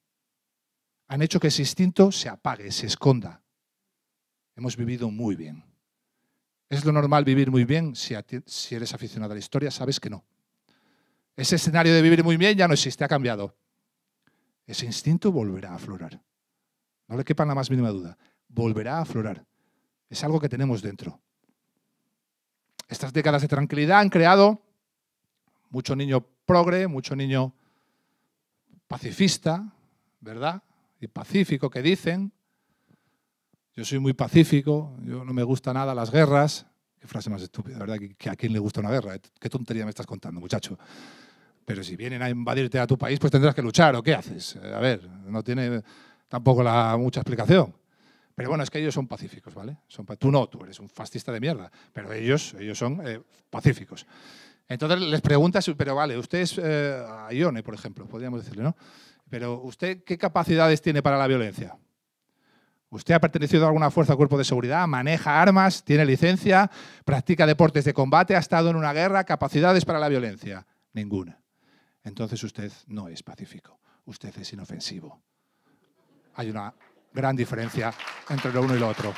han hecho que ese instinto se apague, se esconda. Hemos vivido muy bien. ¿Es lo normal vivir muy bien? Si, eres aficionado a la historia, sabes que no. Ese escenario de vivir muy bien ya no existe, ha cambiado. Ese instinto volverá a aflorar. No le quepa la más mínima duda. Volverá a aflorar. Es algo que tenemos dentro. Estas décadas de tranquilidad han creado mucho niño progre, mucho niño pacifista, ¿verdad? Y pacífico que dicen, yo soy muy pacífico, yo no me gusta nada las guerras. Qué frase más estúpida, ¿verdad? ¿Que ¿A quién le gusta una guerra? Eh. ¿Qué tontería me estás contando, muchacho? Pero si vienen a invadirte a tu país, pues tendrás que luchar, ¿o qué haces? Eh, a ver, no tiene tampoco mucha explicación. Pero bueno, es que ellos son pacíficos, ¿vale? Son, tú no, tú eres un fascista de mierda, pero ellos, ellos son eh, pacíficos. Entonces les preguntas, pero vale, usted es a Ione, por ejemplo, podríamos decirle, ¿no? Pero usted, ¿qué capacidades tiene para la violencia? Usted ha pertenecido a alguna fuerza o cuerpo de seguridad, maneja armas, tiene licencia, practica deportes de combate, ha estado en una guerra, capacidades para la violencia. Ninguna. Entonces usted no es pacífico, usted es inofensivo. Hay una gran diferencia entre lo uno y lo otro.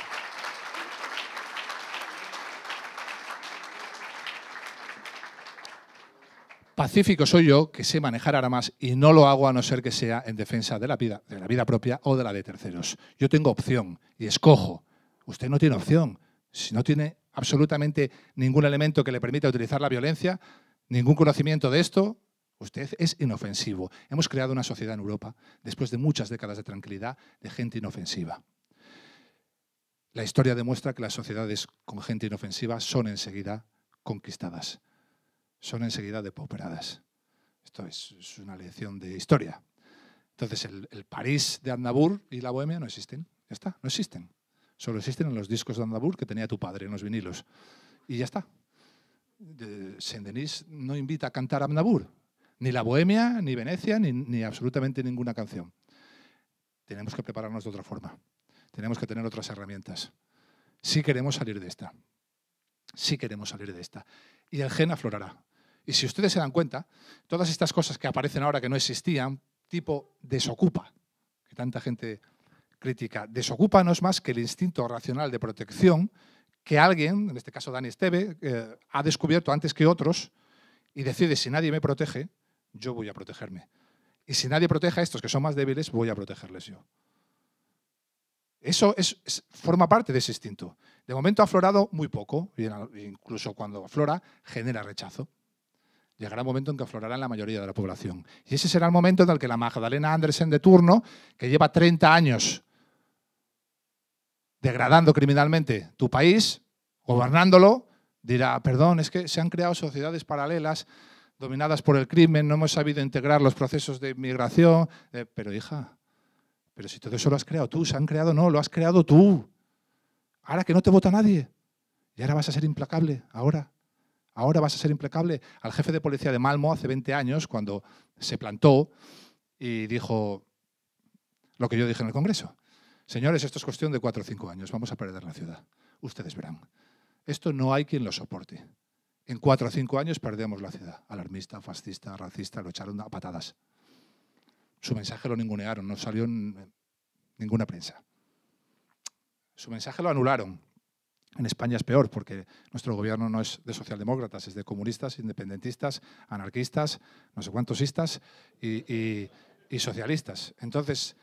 Pacífico soy yo que sé manejar armas y no lo hago a no ser que sea en defensa de la vida, propia o de la de terceros. Yo tengo opción y escojo. Usted no tiene opción. Si no tiene absolutamente ningún elemento que le permita utilizar la violencia, ningún conocimiento de esto, usted es inofensivo. Hemos creado una sociedad en Europa, después de muchas décadas de tranquilidad, de gente inofensiva. La historia demuestra que las sociedades con gente inofensiva son enseguida conquistadas son enseguida depauperadas. Esto es, una lección de historia. Entonces, el, París de Andabur y la Bohemia no existen. Ya está, no existen. Solo existen en los discos de Andabur que tenía tu padre, en los vinilos. Y ya está. Saint-Denis no invita a cantar Abnabur. Ni la Bohemia, ni Venecia, ni, absolutamente ninguna canción. Tenemos que prepararnos de otra forma. Tenemos que tener otras herramientas. Si sí queremos salir de esta. Si sí queremos salir de esta. Y el gen aflorará. Y si ustedes se dan cuenta, todas estas cosas que aparecen ahora que no existían, tipo desocupa, que tanta gente critica, desocupa no es más que el instinto racional de protección que alguien, en este caso Dani Esteve, eh, ha descubierto antes que otros y decide si nadie me protege, yo voy a protegerme. Y si nadie protege a estos que son más débiles, voy a protegerles yo. Eso forma parte de ese instinto. De momento ha aflorado muy poco, incluso cuando aflora genera rechazo llegará un momento en que aflorará la mayoría de la población. Y ese será el momento en el que la Magdalena Andersen de turno, que lleva 30 años degradando criminalmente tu país, gobernándolo, dirá, perdón, es que se han creado sociedades paralelas dominadas por el crimen, no hemos sabido integrar los procesos de inmigración. Eh, pero hija, pero si todo eso lo has creado tú, se han creado, no, lo has creado tú. Ahora que no te vota nadie. Y ahora vas a ser implacable, ahora. Ahora vas a ser implacable. Al jefe de policía de Malmo hace 20 años, cuando se plantó y dijo lo que yo dije en el Congreso. Señores, esto es cuestión de cuatro o cinco años. Vamos a perder la ciudad. Ustedes verán. Esto no hay quien lo soporte. En cuatro o cinco años perdemos la ciudad. Alarmista, fascista, racista, lo echaron a patadas. Su mensaje lo ningunearon, no salió en ninguna prensa. Su mensaje lo anularon, en España es peor porque nuestro gobierno no es de socialdemócratas, es de comunistas, independentistas, anarquistas, no sé cuántosistas y, y, socialistas. Entonces,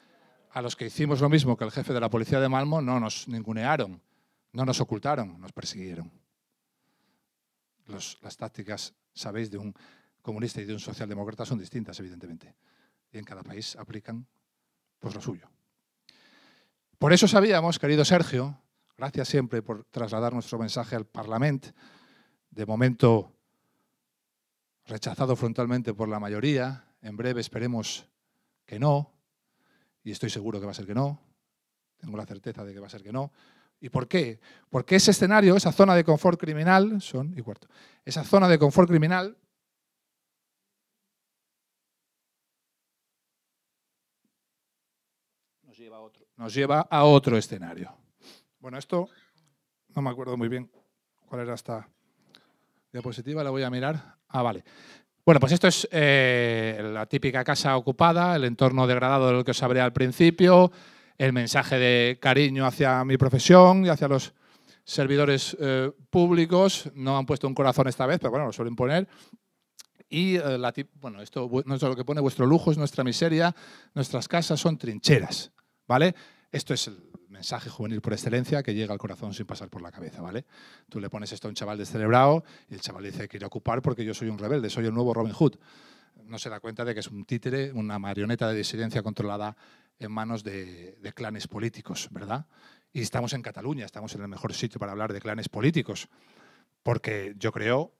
a los que hicimos lo mismo que el jefe de la policía de Malmo no nos ningunearon, no nos ocultaron, nos persiguieron. las tácticas, sabéis, de un comunista y de un socialdemócrata son distintas, evidentemente. Y en cada país aplican pues lo suyo. Por eso sabíamos, querido Sergio, Gracias siempre por trasladar nuestro mensaje al Parlamento, de momento rechazado frontalmente por la mayoría. En breve esperemos que no, y estoy seguro que va a ser que no. Tengo la certeza de que va a ser que no. ¿Y por qué? Porque ese escenario, esa zona de confort criminal, son y cuarto, esa zona de confort criminal nos lleva a otro, nos lleva a otro escenario. Bueno, esto no me acuerdo muy bien cuál era esta diapositiva, la voy a mirar. Ah, vale. Bueno, pues esto es eh, la típica casa ocupada, el entorno degradado del que os hablé al principio, el mensaje de cariño hacia mi profesión y hacia los servidores eh, públicos. No han puesto un corazón esta vez, pero bueno, lo suelen poner. Y eh, bueno, esto no es lo que pone vuestro lujo, es nuestra miseria. Nuestras casas son trincheras, ¿vale? Esto es mensaje juvenil por excelencia que llega al corazón sin pasar por la cabeza, ¿vale? Tú le pones esto a un chaval descerebrado y el chaval dice, que quiere ocupar porque yo soy un rebelde, soy el nuevo Robin Hood. No se da cuenta de que es un títere, una marioneta de disidencia controlada en manos de, de clanes políticos, ¿verdad? Y estamos en Cataluña, estamos en el mejor sitio para hablar de clanes políticos, porque yo creo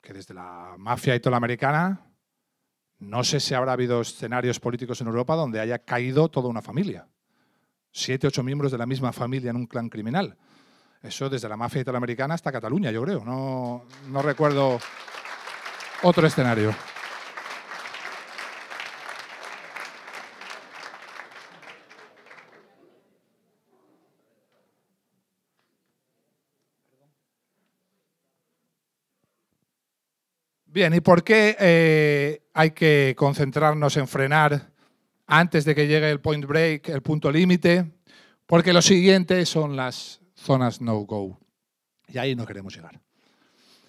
que desde la mafia italoamericana no sé si habrá habido escenarios políticos en Europa donde haya caído toda una familia siete, ocho miembros de la misma familia en un clan criminal. Eso desde la mafia italoamericana hasta Cataluña, yo creo. No, no recuerdo otro escenario. Bien, ¿y por qué eh, hay que concentrarnos en frenar antes de que llegue el point break, el punto límite, porque lo siguiente son las zonas no-go. Y ahí no queremos llegar.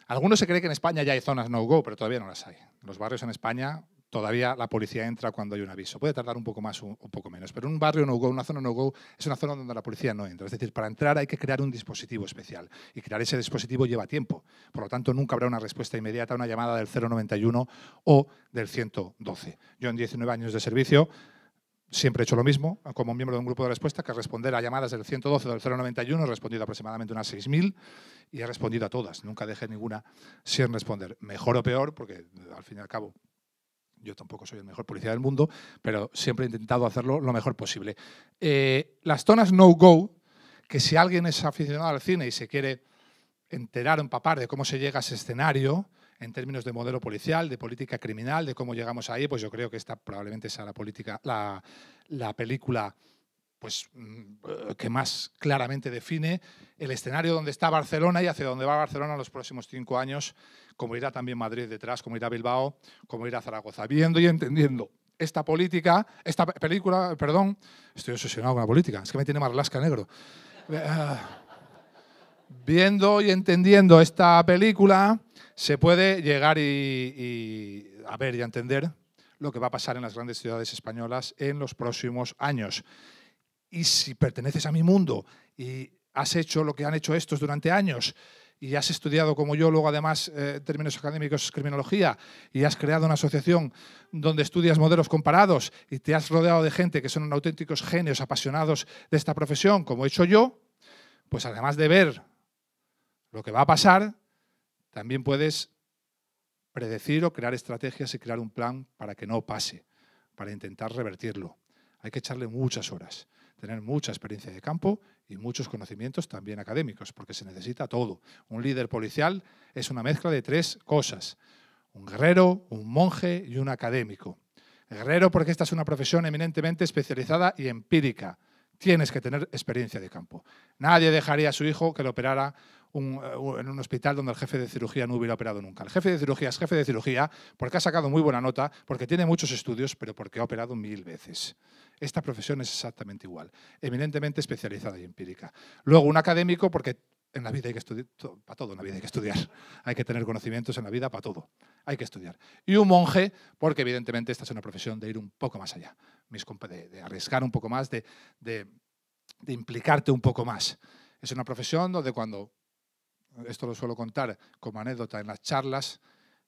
Algunos se creen que en España ya hay zonas no-go, pero todavía no las hay. Los barrios en España todavía la policía entra cuando hay un aviso. Puede tardar un poco más o un poco menos, pero un barrio no-go, una zona no-go, es una zona donde la policía no entra. Es decir, para entrar hay que crear un dispositivo especial y crear ese dispositivo lleva tiempo. Por lo tanto, nunca habrá una respuesta inmediata a una llamada del 091 o del 112. Yo en 19 años de servicio Siempre he hecho lo mismo como miembro de un grupo de respuesta, que responder a llamadas del 112 o del 091. He respondido aproximadamente unas 6.000 y he respondido a todas. Nunca dejé ninguna sin responder. Mejor o peor, porque al fin y al cabo yo tampoco soy el mejor policía del mundo, pero siempre he intentado hacerlo lo mejor posible. Eh, las zonas no-go, que si alguien es aficionado al cine y se quiere enterar, o empapar de cómo se llega a ese escenario, en términos de modelo policial, de política criminal, de cómo llegamos ahí, pues yo creo que esta probablemente sea la política, la, la película pues, mm, que más claramente define el escenario donde está Barcelona y hacia dónde va Barcelona en los próximos cinco años, como irá también Madrid detrás, como irá Bilbao, como irá Zaragoza, viendo y entendiendo esta política, esta película, perdón, estoy obsesionado con la política, es que me tiene más lasca negro. Eh, ah viendo y entendiendo esta película, se puede llegar a ver y a entender lo que va a pasar en las grandes ciudades españolas en los próximos años. Y si perteneces a mi mundo y has hecho lo que han hecho estos durante años y has estudiado como yo, luego además eh, términos académicos criminología y has creado una asociación donde estudias modelos comparados y te has rodeado de gente que son auténticos genios apasionados de esta profesión, como he hecho yo, pues además de ver lo que va a pasar, también puedes predecir o crear estrategias y crear un plan para que no pase, para intentar revertirlo. Hay que echarle muchas horas, tener mucha experiencia de campo y muchos conocimientos también académicos, porque se necesita todo. Un líder policial es una mezcla de tres cosas, un guerrero, un monje y un académico. guerrero porque esta es una profesión eminentemente especializada y empírica tienes que tener experiencia de campo. Nadie dejaría a su hijo que lo operara eh, en un hospital donde el jefe de cirugía no hubiera operado nunca. El jefe de cirugía es jefe de cirugía porque ha sacado muy buena nota, porque tiene muchos estudios, pero porque ha operado mil veces. Esta profesión es exactamente igual, eminentemente especializada y empírica. Luego un académico porque en la vida hay que estudiar, para todo en la vida hay que estudiar. Hay que tener conocimientos en la vida para todo. Hay que estudiar. Y un monje, porque evidentemente esta es una profesión de ir un poco más allá mis de, de, arriesgar un poco más, de, implicarte un poco más. Es una profesión donde cuando, esto lo suelo contar como anécdota en las charlas,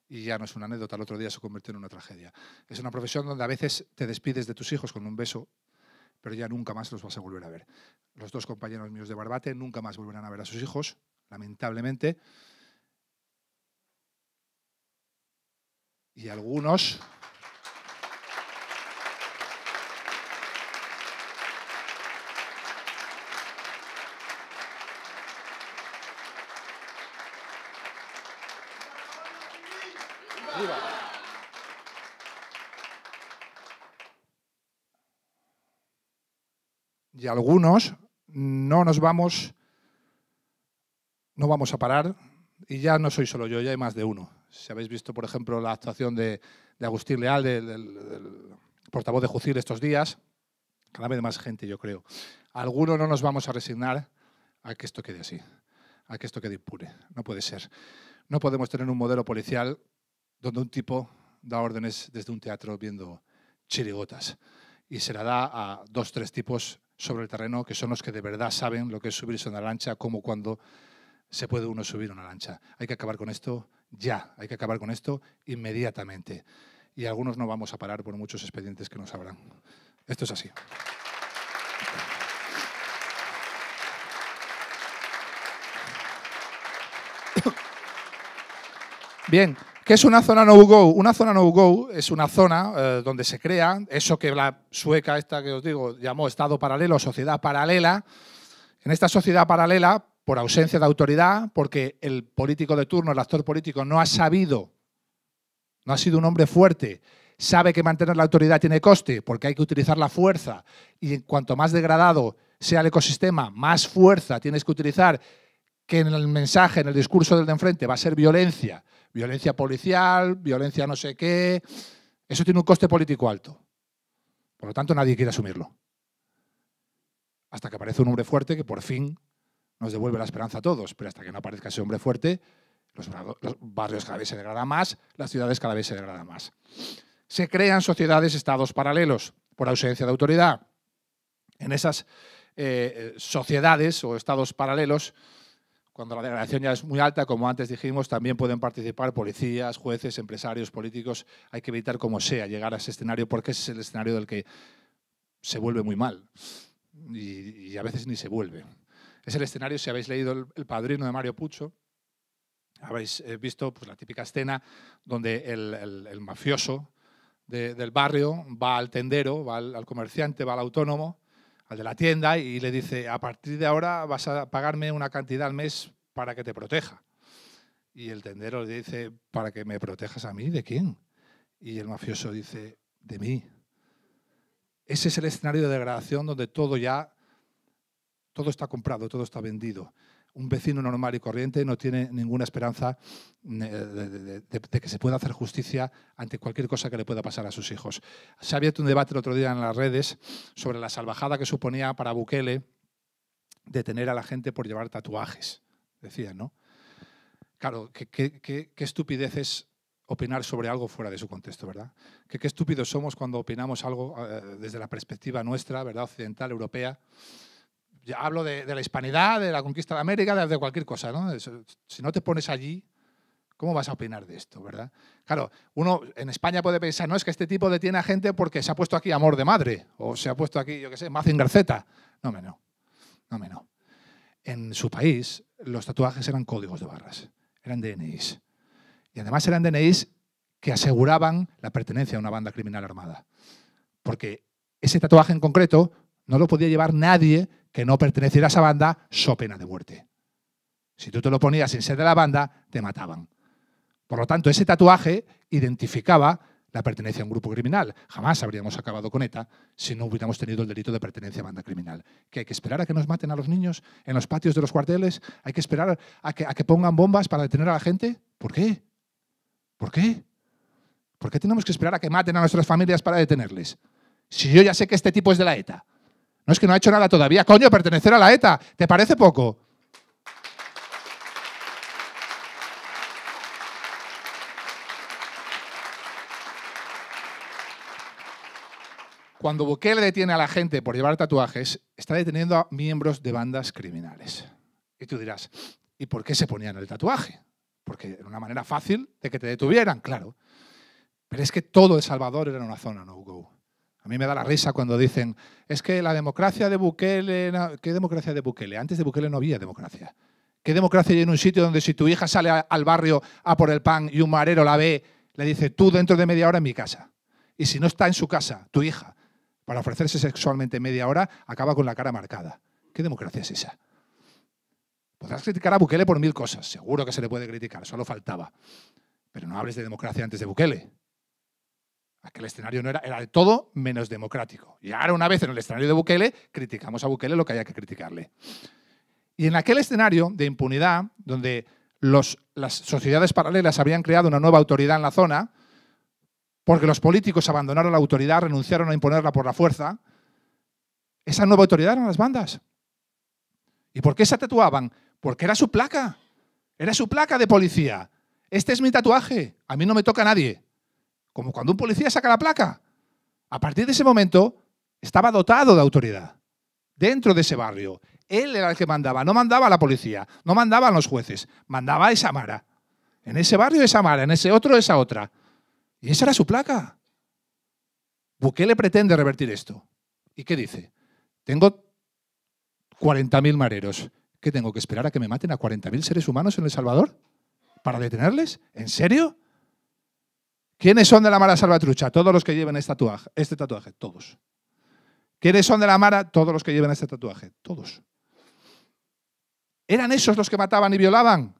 y ya no es una anécdota, el otro día se convirtió en una tragedia. Es una profesión donde a veces te despides de tus hijos con un beso, pero ya nunca más los vas a volver a ver. Los dos compañeros míos de Barbate nunca más volverán a ver a sus hijos, lamentablemente. Y algunos, y algunos no nos vamos, no vamos a parar. Y ya no soy solo yo, ya hay más de uno. Si habéis visto, por ejemplo, la actuación de, Agustín Leal, del, portavoz de Jucir estos días, cada vez más gente, yo creo. Algunos no nos vamos a resignar a que esto quede así, a que esto quede impune. No puede ser. No podemos tener un modelo policial donde un tipo da órdenes desde un teatro viendo chirigotas y se la da a dos, tres tipos sobre el terreno, que son los que de verdad saben lo que es subirse a una lancha, cómo, cuando se puede uno subir una lancha. Hay que acabar con esto ya, hay que acabar con esto inmediatamente. Y algunos no vamos a parar por muchos expedientes que nos habrán. Esto es así. Bien, ¿Qué es una zona no-go? Una zona no-go es una zona eh, donde se crea eso que la sueca, esta que os digo, llamó Estado paralelo, sociedad paralela. En esta sociedad paralela, por ausencia de autoridad, porque el político de turno, el actor político, no ha sabido, no ha sido un hombre fuerte, sabe que mantener la autoridad tiene coste, porque hay que utilizar la fuerza, y cuanto más degradado sea el ecosistema, más fuerza tienes que utilizar, que en el mensaje, en el discurso del de enfrente va a ser violencia, Violencia policial, violencia no sé qué. Eso tiene un coste político alto. Por lo tanto, nadie quiere asumirlo. Hasta que aparece un hombre fuerte que por fin nos devuelve la esperanza a todos. Pero hasta que no aparezca ese hombre fuerte, los, barrios cada vez se degradan más, las ciudades cada vez se degradan más. Se crean sociedades, estados paralelos por ausencia de autoridad. En esas eh, eh, sociedades o estados paralelos cuando la degradación ya es muy alta, como antes dijimos, también pueden participar policías, jueces, empresarios, políticos. Hay que evitar como sea llegar a ese escenario porque es el escenario del que se vuelve muy mal y, a veces ni se vuelve. Es el escenario, si habéis leído El, Padrino de Mario Pucho, habéis eh, visto pues, la típica escena donde el, mafioso del barrio va al tendero, va al comerciante, va al autónomo de la tienda y le dice, a partir de ahora vas a pagarme una cantidad al mes para que te proteja. Y el tendero le dice, ¿para que me protejas a mí? ¿De quién? Y el mafioso dice, de mí. Ese es el escenario de degradación donde todo ya, todo está comprado, todo está vendido un vecino normal y corriente no tiene ninguna esperanza eh, de, que se pueda hacer justicia ante cualquier cosa que le pueda pasar a sus hijos. Se ha abierto un debate el otro día en las redes sobre la salvajada que suponía para Bukele detener a la gente por llevar tatuajes, decía, ¿no? Claro, qué, estupidez es opinar sobre algo fuera de su contexto, ¿verdad? qué estúpidos somos cuando opinamos algo eh, desde la perspectiva nuestra, ¿verdad? Occidental, europea hablo de, la hispanidad, de la conquista de América, de, cualquier cosa, ¿no? si no te pones allí, ¿cómo vas a opinar de esto, verdad? Claro, uno en España puede pensar, no, es que este tipo detiene a gente porque se ha puesto aquí amor de madre, o se ha puesto aquí, yo qué sé, Mazinger Z. No, me no. No, me no. En su país, los tatuajes eran códigos de barras, eran DNIs. Y además eran DNIs que aseguraban la pertenencia a una banda criminal armada. Porque ese tatuaje en concreto no lo podía llevar nadie que no perteneciera a esa banda, so pena de muerte. Si tú te lo ponías sin ser de la banda, te mataban. Por lo tanto, ese tatuaje identificaba la pertenencia a un grupo criminal. Jamás habríamos acabado con ETA si no hubiéramos tenido el delito de pertenencia a banda criminal. ¿Que hay que esperar a que nos maten a los niños en los patios de los cuarteles? ¿Hay que esperar a que, a que pongan bombas para detener a la gente? ¿Por qué? ¿Por qué? ¿Por qué tenemos que esperar a que maten a nuestras familias para detenerles? Si yo ya sé que este tipo es de la ETA. No es que no ha hecho nada todavía. Coño, pertenecer a la ETA. ¿Te parece poco? Cuando Bukele detiene a la gente por llevar tatuajes, está deteniendo a miembros de bandas criminales. Y tú dirás, ¿y por qué se ponían el tatuaje? Porque era una manera fácil de que te detuvieran, claro. Pero es que todo El Salvador era una zona no-go. A mí me da la risa cuando dicen, es que la democracia de Bukele, ¿qué democracia de Bukele? Antes de Bukele no había democracia. ¿Qué democracia hay en un sitio donde si tu hija sale al barrio a por el pan y un marero la ve, le dice, tú dentro de media hora en mi casa? Y si no está en su casa, tu hija, para ofrecerse sexualmente media hora, acaba con la cara marcada. ¿Qué democracia es esa? Podrás criticar a Bukele por mil cosas, seguro que se le puede criticar, solo faltaba. Pero no hables de democracia antes de Bukele. Aquel ah, escenario no era, era de todo menos democrático. Y ahora, una vez en el escenario de Bukele, criticamos a Bukele lo que haya que criticarle. Y en aquel escenario de impunidad, donde las sociedades paralelas habían creado una nueva autoridad en la zona, porque los políticos abandonaron la autoridad, renunciaron a imponerla por la fuerza, esa nueva autoridad eran las bandas. ¿Y por qué se tatuaban? Porque era su placa. Era su placa de policía. Este es mi tatuaje. A mí no me toca a nadie como cuando un policía saca la placa. A partir de ese momento estaba dotado de autoridad dentro de ese barrio. Él era el que mandaba, no mandaba a la policía, no mandaban los jueces, mandaba a esa Mara. En ese barrio esa Mara, en ese otro esa otra. Y esa era su placa. le pretende revertir esto. ¿Y qué dice? Tengo 40.000 mareros. ¿Qué tengo que esperar a que me maten a 40.000 seres humanos en El Salvador? ¿Para detenerles? ¿En serio? ¿Quiénes son de la Mara Salvatrucha? Todos los que lleven este tatuaje, todos. ¿Quiénes son de la Mara? Todos los que lleven este tatuaje, todos. ¿Eran esos los que mataban y violaban?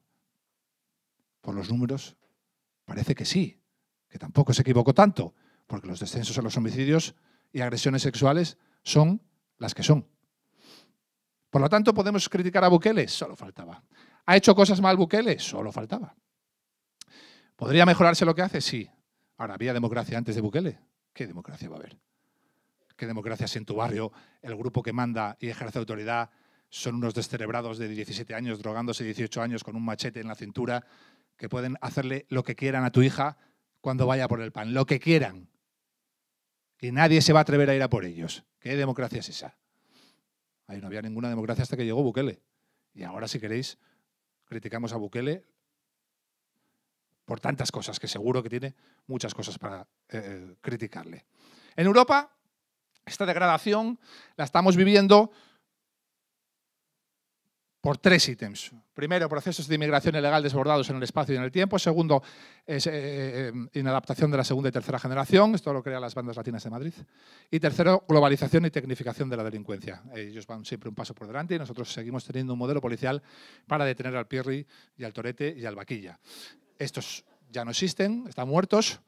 Por los números, parece que sí, que tampoco se equivocó tanto, porque los descensos en los homicidios y agresiones sexuales son las que son. Por lo tanto, podemos criticar a Bukele, solo faltaba. ¿Ha hecho cosas mal Bukele? Solo faltaba. ¿Podría mejorarse lo que hace? Sí. Ahora, ¿había democracia antes de Bukele? ¿Qué democracia va a haber? ¿Qué democracia si en tu barrio el grupo que manda y ejerce autoridad son unos descerebrados de 17 años drogándose 18 años con un machete en la cintura que pueden hacerle lo que quieran a tu hija cuando vaya por el pan? Lo que quieran. Y nadie se va a atrever a ir a por ellos. ¿Qué democracia es esa? Ahí no había ninguna democracia hasta que llegó Bukele. Y ahora, si queréis, criticamos a Bukele, por tantas cosas, que seguro que tiene muchas cosas para eh, eh, criticarle. En Europa, esta degradación la estamos viviendo por tres ítems. Primero, procesos de inmigración ilegal desbordados en el espacio y en el tiempo. Segundo, es, eh, inadaptación de la segunda y tercera generación. Esto lo crean las bandas latinas de Madrid. Y tercero, globalización y tecnificación de la delincuencia. Ellos van siempre un paso por delante y nosotros seguimos teniendo un modelo policial para detener al Pierri y al Torete y al Vaquilla estos ya no existen, están muertos.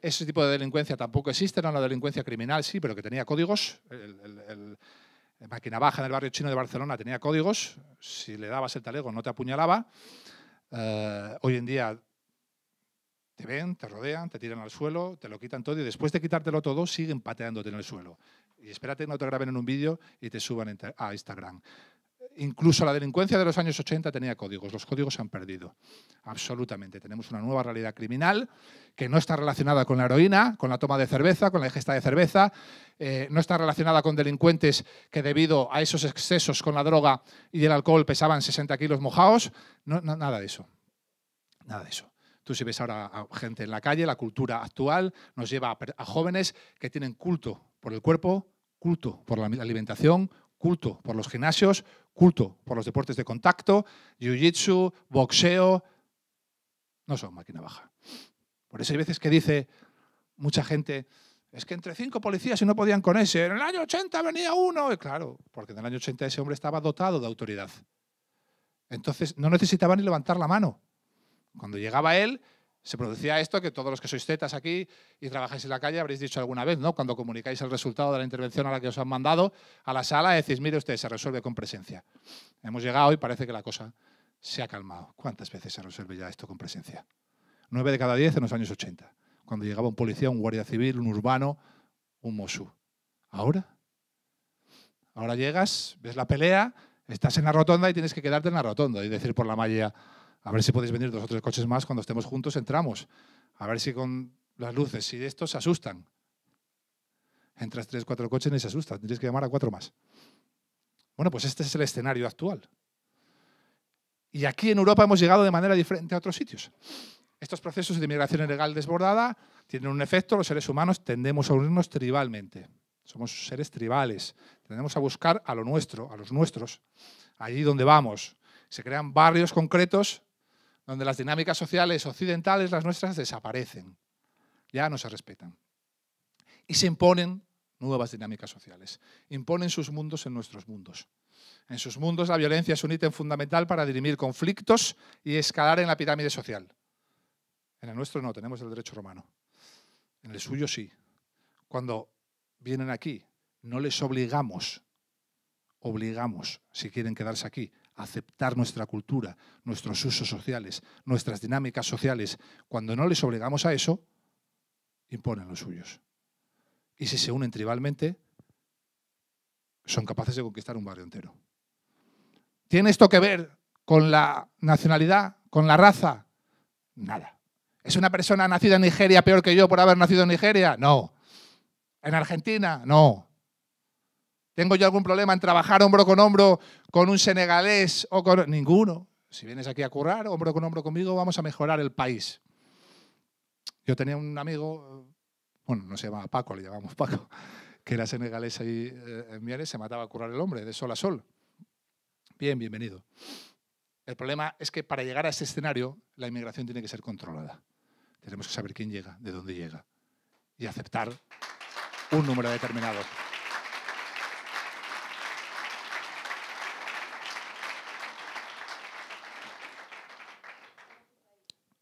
Ese tipo de delincuencia tampoco existe, era una delincuencia criminal, sí, pero que tenía códigos. El, el, el, en el barrio chino de Barcelona tenía códigos. Si le dabas el talego no te apuñalaba. Eh, hoy en día te ven, te rodean, te tiran al suelo, te lo quitan todo y después de quitártelo todo siguen pateándote en el suelo. Y espérate no te graben en un vídeo y te suban a Instagram. Incluso la delincuencia de los años 80 tenía códigos. Los códigos se han perdido. Absolutamente. Tenemos una nueva realidad criminal que no está relacionada con la heroína, con la toma de cerveza, con la ingesta de cerveza. Eh, no está relacionada con delincuentes que debido a esos excesos con la droga y el alcohol pesaban 60 kilos mojados. nada de eso. Nada de eso. Tú si ves ahora a gente en la calle, la cultura actual nos lleva a jóvenes que tienen culto por el cuerpo, culto por la alimentación, culto por los gimnasios, culto por los deportes de contacto, jiu-jitsu, boxeo, no son máquina baja. Por eso hay veces que dice mucha gente, es que entre cinco policías y no podían con ese, en el año 80 venía uno, y claro, porque en el año 80 ese hombre estaba dotado de autoridad. Entonces no necesitaba ni levantar la mano. Cuando llegaba él, se producía esto que todos los que sois Zetas aquí y trabajáis en la calle habréis dicho alguna vez, ¿no? Cuando comunicáis el resultado de la intervención a la que os han mandado a la sala, decís, mire usted, se resuelve con presencia. Hemos llegado y parece que la cosa se ha calmado. ¿Cuántas veces se resuelve ya esto con presencia? Nueve de cada diez en los años 80, cuando llegaba un policía, un guardia civil, un urbano, un mosú. ¿Ahora? Ahora llegas, ves la pelea, estás en la rotonda y tienes que quedarte en la rotonda y decir por la malla a ver si podéis venir dos o tres coches más, cuando estemos juntos entramos, a ver si con las luces, si de estos se asustan. Entras tres, cuatro coches y se asustan, tienes que llamar a cuatro más. Bueno, pues este es el escenario actual. Y aquí en Europa hemos llegado de manera diferente a otros sitios. Estos procesos de inmigración ilegal desbordada tienen un efecto, los seres humanos tendemos a unirnos tribalmente. Somos seres tribales, tendemos a buscar a lo nuestro, a los nuestros, allí donde vamos. Se crean barrios concretos donde las dinámicas sociales occidentales, las nuestras, desaparecen, ya no se respetan. Y se imponen nuevas dinámicas sociales, imponen sus mundos en nuestros mundos. En sus mundos la violencia es un ítem fundamental para dirimir conflictos y escalar en la pirámide social. En el nuestro no, tenemos el derecho romano. En el suyo sí. Cuando vienen aquí, no les obligamos, obligamos, si quieren quedarse aquí, aceptar nuestra cultura, nuestros usos sociales, nuestras dinámicas sociales, cuando no les obligamos a eso, imponen los suyos. Y si se unen tribalmente, son capaces de conquistar un barrio entero. ¿Tiene esto que ver con la nacionalidad, con la raza? Nada. ¿Es una persona nacida en Nigeria peor que yo por haber nacido en Nigeria? No. ¿En Argentina? No. ¿Tengo yo algún problema en trabajar hombro con hombro con un senegalés o con ninguno? Si vienes aquí a currar, hombro con hombro conmigo, vamos a mejorar el país. Yo tenía un amigo, bueno, no se llamaba Paco, le llamamos Paco, que era senegalés ahí eh, en Mieres, se mataba a currar el hombre de sol a sol. Bien, bienvenido. El problema es que para llegar a ese escenario, la inmigración tiene que ser controlada. Tenemos que saber quién llega, de dónde llega y aceptar un número determinado.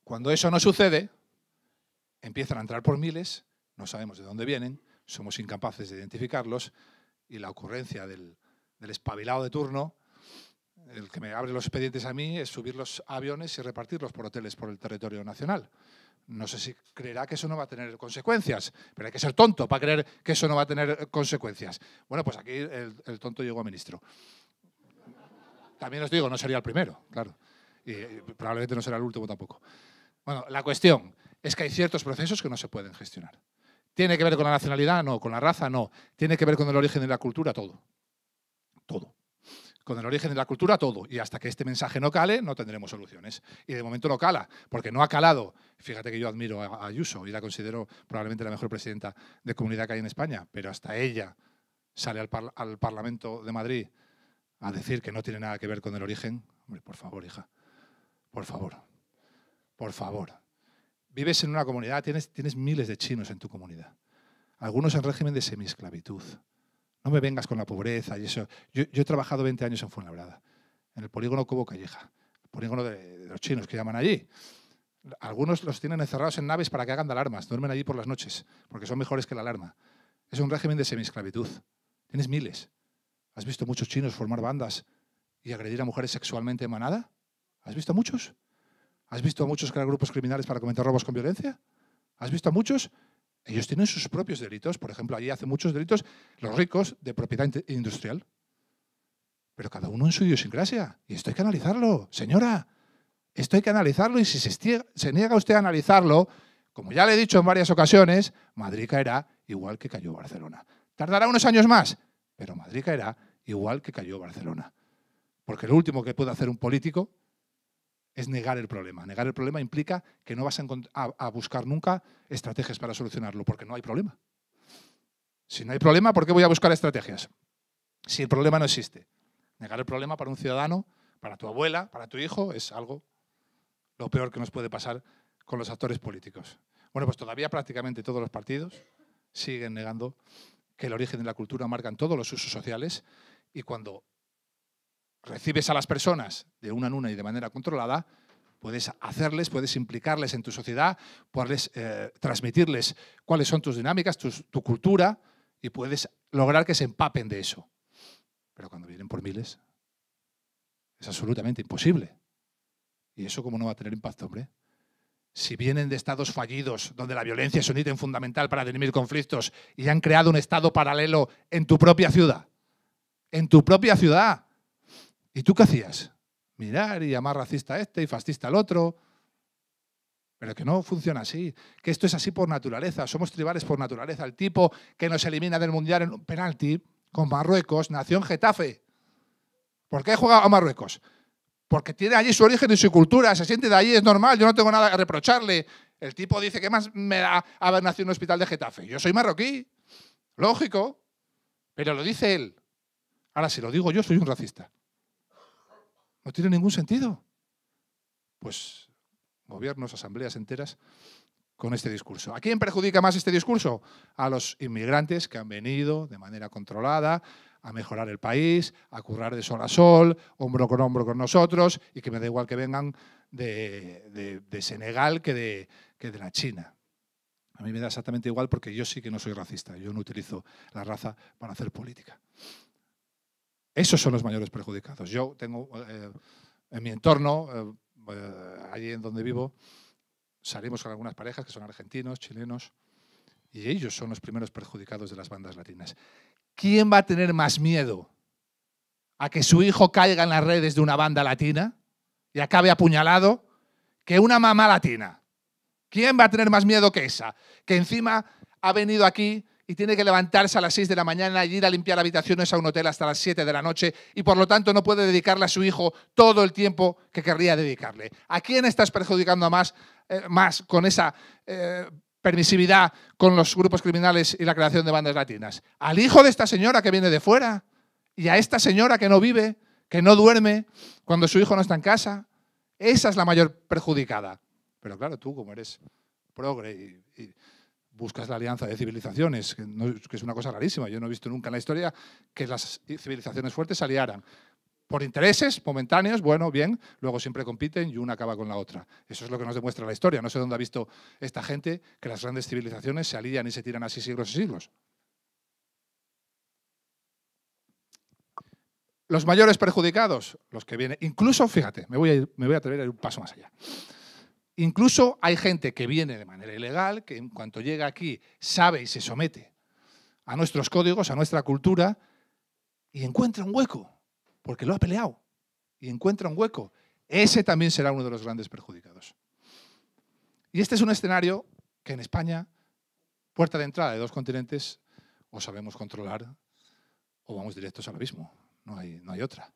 Cuando eso no sucede, empiezan a entrar por miles, no sabemos de dónde vienen, somos incapaces de identificarlos y la ocurrencia del, espabilado de turno, el que me abre los expedientes a mí, es subir los aviones y repartirlos por hoteles por el territorio nacional. No sé si creerá que eso no va a tener consecuencias, pero hay que ser tonto para creer que eso no va a tener consecuencias. Bueno, pues aquí el, el tonto llegó a ministro. También os digo, no sería el primero, claro. Y probablemente no será el último tampoco. Bueno, la cuestión es que hay ciertos procesos que no se pueden gestionar. ¿Tiene que ver con la nacionalidad? No. ¿Con la raza? No. ¿Tiene que ver con el origen de la cultura? Todo. Todo. Con el origen de la cultura, todo. Y hasta que este mensaje no cale, no tendremos soluciones. Y de momento no cala, porque no ha calado. Fíjate que yo admiro a Ayuso y la considero probablemente la mejor presidenta de comunidad que hay en España, pero hasta ella sale al, Parlamento de Madrid a decir que no tiene nada que ver con el origen. Hombre, por favor, hija. Por favor. Por favor, vives en una comunidad, tienes, miles de chinos en tu comunidad, algunos en régimen de semiesclavitud. No me vengas con la pobreza y eso. Yo, he trabajado 20 años en Fuenlabrada, en el polígono Cobo Calleja, el polígono de, los chinos que llaman allí. Algunos los tienen encerrados en naves para que hagan de alarmas, duermen allí por las noches, porque son mejores que la alarma. Es un régimen de semiesclavitud. Tienes miles. ¿Has visto muchos chinos formar bandas y agredir a mujeres sexualmente en manada? ¿Has visto muchos? ¿Has visto a muchos crear grupos criminales para cometer robos con violencia? ¿Has visto a muchos? Ellos tienen sus propios delitos. Por ejemplo, allí hacen muchos delitos los ricos de propiedad industrial. Pero cada uno en su idiosincrasia. Y esto hay que analizarlo, señora. Esto hay que analizarlo. Y si se, se niega usted a analizarlo, como ya le he dicho en varias ocasiones, Madrid caerá igual que cayó Barcelona. Tardará unos años más, pero Madrid caerá igual que cayó Barcelona. Porque lo último que puede hacer un político es negar el problema. Negar el problema implica que no vas a, buscar nunca estrategias para solucionarlo, porque no hay problema. Si no hay problema, ¿por qué voy a buscar estrategias? Si el problema no existe. Negar el problema para un ciudadano, para tu abuela, para tu hijo, es algo lo peor que nos puede pasar con los actores políticos. Bueno, pues todavía prácticamente todos los partidos siguen negando que el origen de la cultura marcan todos los usos sociales y cuando recibes a las personas de una en una y de manera controlada, puedes hacerles, puedes implicarles en tu sociedad, puedes eh, transmitirles cuáles son tus dinámicas, tu cultura, y puedes lograr que se empapen de eso. Pero cuando vienen por miles, es absolutamente imposible. ¿Y eso cómo no va a tener impacto, hombre? Si vienen de estados fallidos, donde la violencia es un ítem fundamental para dirimir conflictos, y han creado un estado paralelo en tu propia ciudad, en tu propia ciudad, ¿Y tú qué hacías? Mirar y llamar racista a este y fascista al otro. Pero que no funciona así, que esto es así por naturaleza, somos tribales por naturaleza. El tipo que nos elimina del Mundial en un penalti con Marruecos nació en Getafe. ¿Por qué jugado a Marruecos? Porque tiene allí su origen y su cultura, se siente de allí, es normal, yo no tengo nada que reprocharle. El tipo dice, que más me da haber nacido en un hospital de Getafe? Yo soy marroquí, lógico, pero lo dice él. Ahora, si lo digo yo, soy un racista. No tiene ningún sentido. Pues gobiernos, asambleas enteras con este discurso. ¿A quién perjudica más este discurso? A los inmigrantes que han venido de manera controlada a mejorar el país, a currar de sol a sol, hombro con hombro con nosotros, y que me da igual que vengan de, Senegal que de, que de la China. A mí me da exactamente igual porque yo sí que no soy racista, yo no utilizo la raza para hacer política. Esos son los mayores perjudicados. Yo tengo eh, en mi entorno, eh, eh, allí en donde vivo, salimos con algunas parejas que son argentinos, chilenos, y ellos son los primeros perjudicados de las bandas latinas. ¿Quién va a tener más miedo a que su hijo caiga en las redes de una banda latina y acabe apuñalado que una mamá latina? ¿Quién va a tener más miedo que esa? Que encima ha venido aquí y tiene que levantarse a las 6 de la mañana y ir a limpiar habitaciones a un hotel hasta las 7 de la noche y por lo tanto no puede dedicarle a su hijo todo el tiempo que querría dedicarle. ¿A quién estás perjudicando más, eh, más con esa eh, permisividad con los grupos criminales y la creación de bandas latinas? ¿Al hijo de esta señora que viene de fuera? ¿Y a esta señora que no vive, que no duerme cuando su hijo no está en casa? Esa es la mayor perjudicada. Pero claro, tú como eres progre y buscas la alianza de civilizaciones, que, es una cosa rarísima. Yo no he visto nunca en la historia que las civilizaciones fuertes se aliaran. Por intereses momentáneos, bueno, bien, luego siempre compiten y una acaba con la otra. Eso es lo que nos demuestra la historia. No sé dónde ha visto esta gente que las grandes civilizaciones se alían y se tiran así siglos y siglos. Los mayores perjudicados, los que vienen, incluso, fíjate, me voy me voy a atrever a ir un paso más allá. Incluso hay gente que viene de manera ilegal, que en cuanto llega aquí sabe y se somete a nuestros códigos, a nuestra cultura, y encuentra un hueco, porque lo ha peleado, y encuentra un hueco. Ese también será uno de los grandes perjudicados. Y este es un escenario que en España, puerta de entrada de dos continentes, o sabemos controlar o vamos directos al abismo. No hay, no hay otra.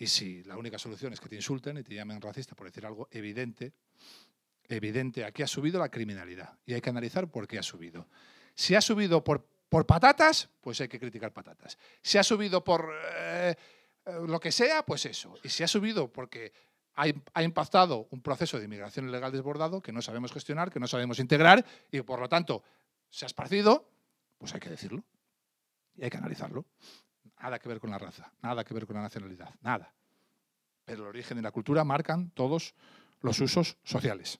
Y si la única solución es que te insulten y te llamen racista por decir algo evidente, evidente, aquí ha subido la criminalidad y hay que analizar por qué ha subido. Si ha subido por, por patatas, pues hay que criticar patatas. Si ha subido por eh, eh, lo que sea, pues eso. Y si ha subido porque ha, impactado un proceso de inmigración ilegal desbordado que no sabemos gestionar, que no sabemos integrar y por lo tanto se ha esparcido, pues hay que decirlo y hay que analizarlo. Nada que ver con la raza, nada que ver con la nacionalidad, nada. Pero el origen y la cultura marcan todos los usos sociales.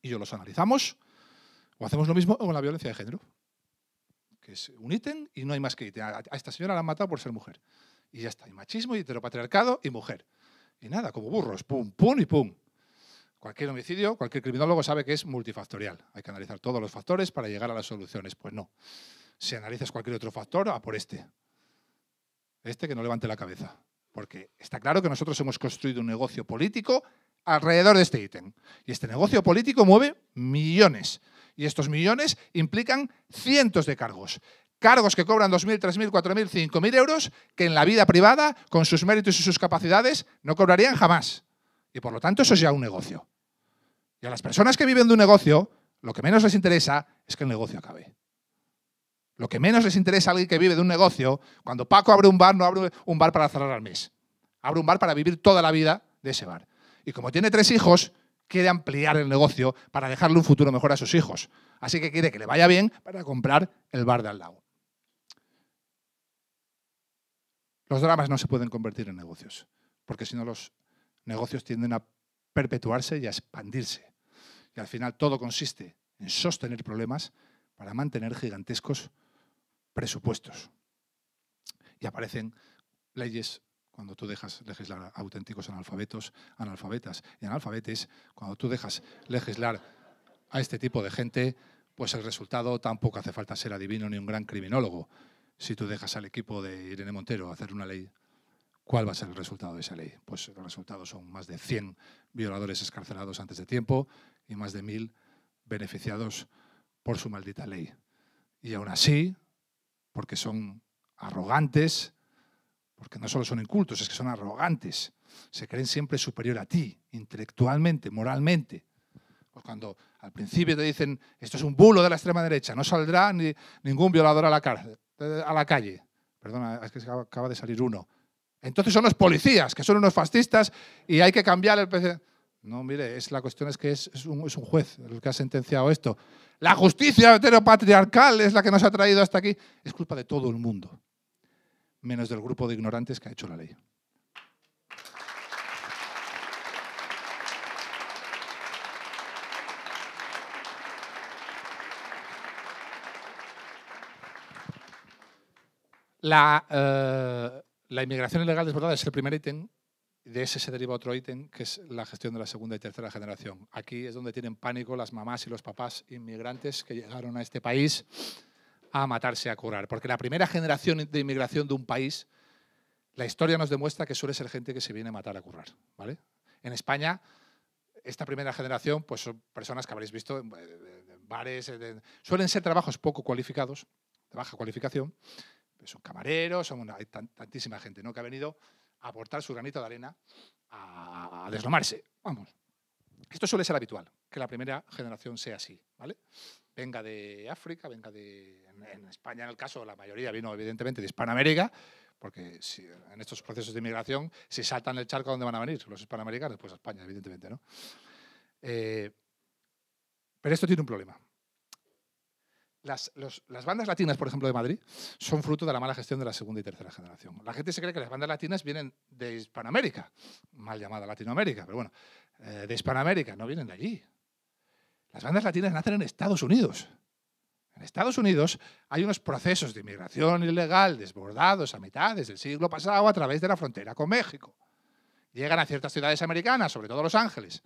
Y yo los analizamos o hacemos lo mismo con la violencia de género, que es un ítem y no hay más que ítem. A esta señora la han matado por ser mujer. Y ya está, y machismo, y heteropatriarcado, y mujer. Y nada, como burros, pum, pum y pum. Cualquier homicidio, cualquier criminólogo sabe que es multifactorial. Hay que analizar todos los factores para llegar a las soluciones. Pues no. Si analizas cualquier otro factor, a por este este que no levante la cabeza. Porque está claro que nosotros hemos construido un negocio político alrededor de este ítem. Y este negocio político mueve millones. Y estos millones implican cientos de cargos. Cargos que cobran 2.000, 3.000, 4.000, 5.000 euros que en la vida privada, con sus méritos y sus capacidades, no cobrarían jamás. Y por lo tanto eso es ya un negocio. Y a las personas que viven de un negocio, lo que menos les interesa es que el negocio acabe. Lo que menos les interesa a alguien que vive de un negocio, cuando Paco abre un bar, no abre un bar para cerrar al mes. Abre un bar para vivir toda la vida de ese bar. Y como tiene tres hijos, quiere ampliar el negocio para dejarle un futuro mejor a sus hijos. Así que quiere que le vaya bien para comprar el bar de al lado. Los dramas no se pueden convertir en negocios, porque si no los negocios tienden a perpetuarse y a expandirse. Y al final todo consiste en sostener problemas para mantener gigantescos presupuestos. Y aparecen leyes cuando tú dejas legislar a auténticos analfabetos, analfabetas y analfabetes, cuando tú dejas legislar a este tipo de gente, pues el resultado tampoco hace falta ser adivino ni un gran criminólogo. Si tú dejas al equipo de Irene Montero hacer una ley, ¿cuál va a ser el resultado de esa ley? Pues los resultados son más de 100 violadores escarcelados antes de tiempo y más de 1.000 beneficiados por su maldita ley. Y aún así, porque son arrogantes, porque no solo son incultos, es que son arrogantes, se creen siempre superior a ti, intelectualmente, moralmente. Pues cuando al principio te dicen, esto es un bulo de la extrema derecha, no saldrá ni, ningún violador a la, eh, calle. Perdona, es que acaba de salir uno. Entonces son los policías, que son unos fascistas y hay que cambiar el... PC. No, mire, es, la cuestión es que es, un, es un juez el que ha sentenciado esto la justicia heteropatriarcal es la que nos ha traído hasta aquí. Es culpa de todo el mundo, menos del grupo de ignorantes que ha hecho la ley. La, eh, la inmigración ilegal desbordada es el primer ítem de ese se deriva otro ítem, que es la gestión de la segunda y tercera generación. Aquí es donde tienen pánico las mamás y los papás inmigrantes que llegaron a este país a matarse, a curar. Porque la primera generación de inmigración de un país, la historia nos demuestra que suele ser gente que se viene a matar, a currar. ¿vale? En España, esta primera generación pues, son personas que habréis visto en eh, bares, suelen ser trabajos poco cualificados, de baja cualificación. Son camareros, son hay tantísima gente ¿no? que ha venido aportar su granito de arena a, a Vamos. Esto suele ser habitual, que la primera generación sea así, ¿vale? Venga de África, venga de... En, España, en el caso, la mayoría vino evidentemente de Hispanoamérica, porque en estos procesos de inmigración, se saltan el charco, ¿a dónde van a venir? Los hispanoamericanos, después pues a España, evidentemente, ¿no? Eh, pero esto tiene un problema. Las, bandas latinas, por ejemplo, de Madrid, son fruto de la mala gestión de la segunda y tercera generación. La gente se cree que las bandas latinas vienen de Hispanoamérica, mal llamada Latinoamérica, pero bueno, eh, de Hispanoamérica, no vienen de allí. Las bandas latinas nacen en Estados Unidos. En Estados Unidos hay unos procesos de inmigración ilegal desbordados a mitad del siglo pasado a través de la frontera con México. Llegan a ciertas ciudades americanas, sobre todo Los Ángeles.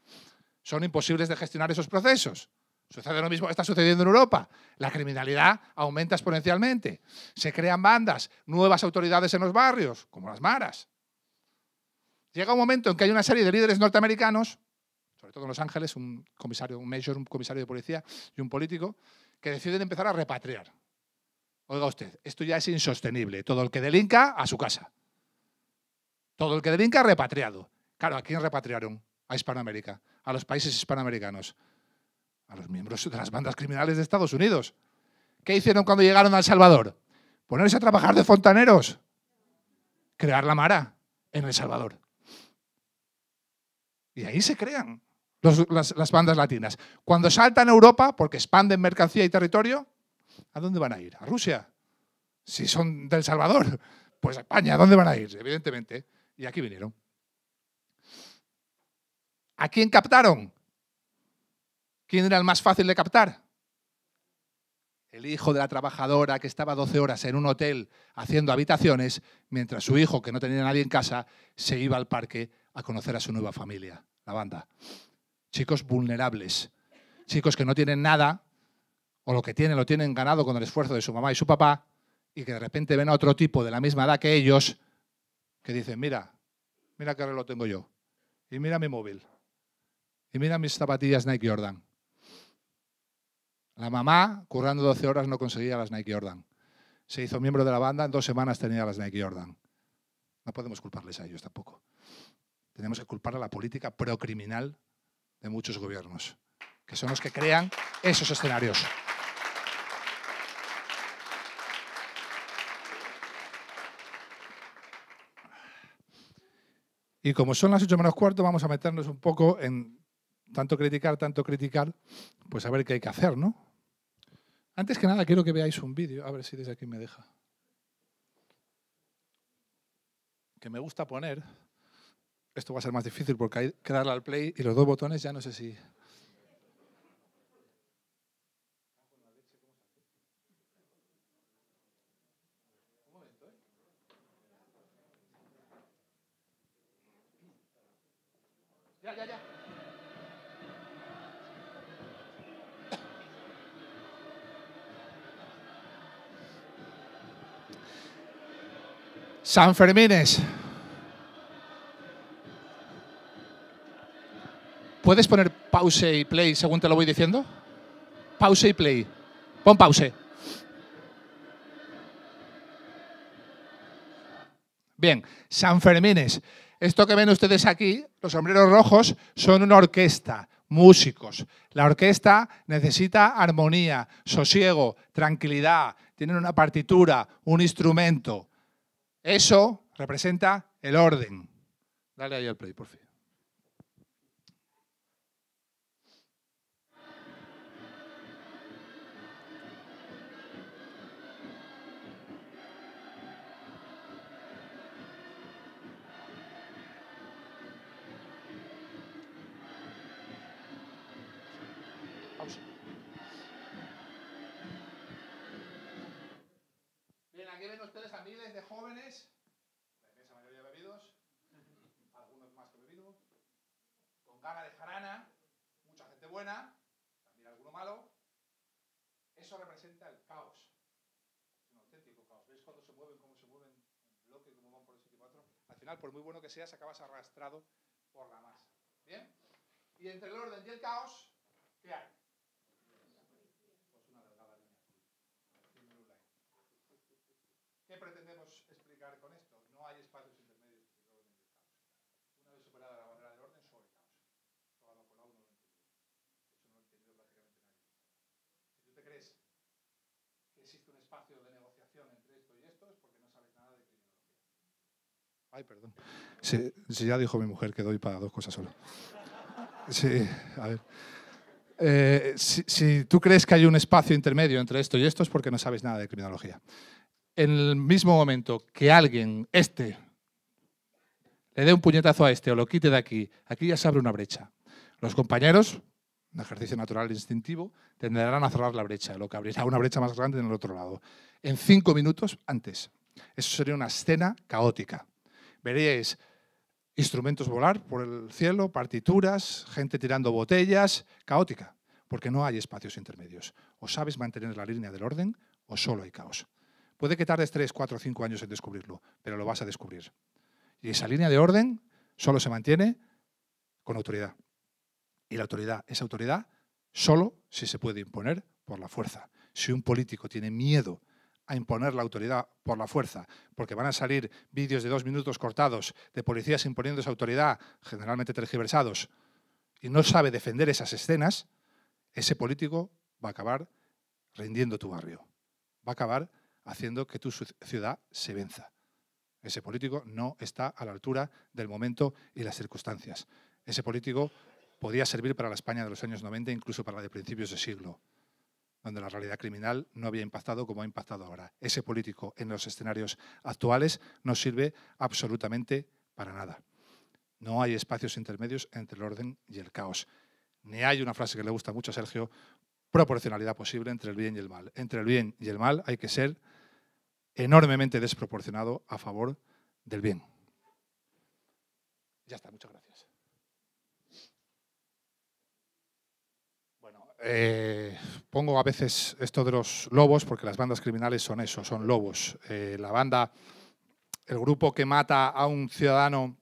Son imposibles de gestionar esos procesos. Sucede lo mismo está sucediendo en Europa. La criminalidad aumenta exponencialmente. Se crean bandas, nuevas autoridades en los barrios, como las maras. Llega un momento en que hay una serie de líderes norteamericanos, sobre todo en Los Ángeles, un comisario, un mayor, un comisario de policía y un político, que deciden empezar a repatriar. Oiga usted, esto ya es insostenible. Todo el que delinca, a su casa. Todo el que delinca, repatriado. Claro, ¿a quién repatriaron? A Hispanoamérica, a los países hispanoamericanos a los miembros de las bandas criminales de Estados Unidos. ¿Qué hicieron cuando llegaron a El Salvador? Ponerse a trabajar de fontaneros. Crear la Mara en El Salvador. Y ahí se crean las, las bandas latinas. Cuando saltan a Europa, porque expanden mercancía y territorio, ¿a dónde van a ir? ¿A Rusia? Si son del Salvador, pues a España, ¿a dónde van a ir? Evidentemente. Y aquí vinieron. ¿A quién captaron? ¿Quién era el más fácil de captar? El hijo de la trabajadora que estaba 12 horas en un hotel haciendo habitaciones, mientras su hijo, que no tenía nadie en casa, se iba al parque a conocer a su nueva familia, la banda. Chicos vulnerables, chicos que no tienen nada, o lo que tienen lo tienen ganado con el esfuerzo de su mamá y su papá, y que de repente ven a otro tipo de la misma edad que ellos, que dicen, mira, mira qué reloj tengo yo, y mira mi móvil, y mira mis zapatillas Nike Jordan, la mamá, currando 12 horas, no conseguía las Nike Jordan. Se hizo miembro de la banda, en dos semanas tenía las Nike Jordan. No podemos culparles a ellos tampoco. Tenemos que culpar a la política procriminal de muchos gobiernos, que son los que crean esos escenarios. Y como son las 8 menos cuarto, vamos a meternos un poco en tanto criticar, tanto criticar, pues a ver qué hay que hacer, ¿no? Antes que nada quiero que veáis un vídeo, a ver si desde aquí me deja. Que me gusta poner, esto va a ser más difícil porque hay que darle al play y los dos botones ya no sé si... San Fermines. ¿Puedes poner pause y play según te lo voy diciendo? Pause y play. Pon pause. Bien, San Fermines. Esto que ven ustedes aquí, los sombreros rojos, son una orquesta, músicos. La orquesta necesita armonía, sosiego, tranquilidad. Tienen una partitura, un instrumento. Eso representa el orden. Dale ahí al play, por fin. a miles de jóvenes, la inmensa mayoría bebidos, algunos más que bebidos, con gana de jarana, mucha gente buena, también alguno malo. Eso representa el caos. Es un auténtico caos. ¿Veis cuando se mueven, cómo se mueven en bloque, cómo van por el sitio Al final, por muy bueno que seas, acabas arrastrado por la masa. ¿Bien? Y entre el orden y el caos, ¿qué hay? ¿Qué pretendemos explicar con esto? No hay espacios intermedios entre el orden y el caos. Una vez superada la barrera del orden, solo caos. por la uno no lo Eso no lo entendió prácticamente nadie. Si tú te crees que existe un espacio de negociación entre esto y esto, es porque no sabes nada de criminología. Ay, perdón. Si, ya dijo mi mujer que doy para dos cosas solo. Sí, a ver. Eh, si, si, tú crees que hay un espacio intermedio entre esto y esto es porque no sabes nada de criminología en el mismo momento que alguien, este, le dé un puñetazo a este o lo quite de aquí, aquí ya se abre una brecha. Los compañeros, un ejercicio natural e instintivo, tenderán a cerrar la brecha, lo que abrirá una brecha más grande en el otro lado. En cinco minutos antes. Eso sería una escena caótica. Veréis instrumentos volar por el cielo, partituras, gente tirando botellas, caótica, porque no hay espacios intermedios. O sabes mantener la línea del orden o solo hay caos. Puede que tardes 3, 4, 5 años en descubrirlo, pero lo vas a descubrir. Y esa línea de orden solo se mantiene con autoridad. Y la autoridad es autoridad solo si se puede imponer por la fuerza. Si un político tiene miedo a imponer la autoridad por la fuerza, porque van a salir vídeos de dos minutos cortados de policías imponiendo esa autoridad, generalmente tergiversados, y no sabe defender esas escenas, ese político va a acabar rindiendo tu barrio, va a acabar haciendo que tu ciudad se venza. Ese político no está a la altura del momento y las circunstancias. Ese político podía servir para la España de los años 90, incluso para la de principios de siglo, donde la realidad criminal no había impactado como ha impactado ahora. Ese político en los escenarios actuales no sirve absolutamente para nada. No hay espacios intermedios entre el orden y el caos. Ni hay una frase que le gusta mucho a Sergio, proporcionalidad posible entre el bien y el mal. Entre el bien y el mal hay que ser enormemente desproporcionado a favor del bien. Ya está, muchas gracias. Bueno, eh, pongo a veces esto de los lobos porque las bandas criminales son eso, son lobos. Eh, la banda, el grupo que mata a un ciudadano,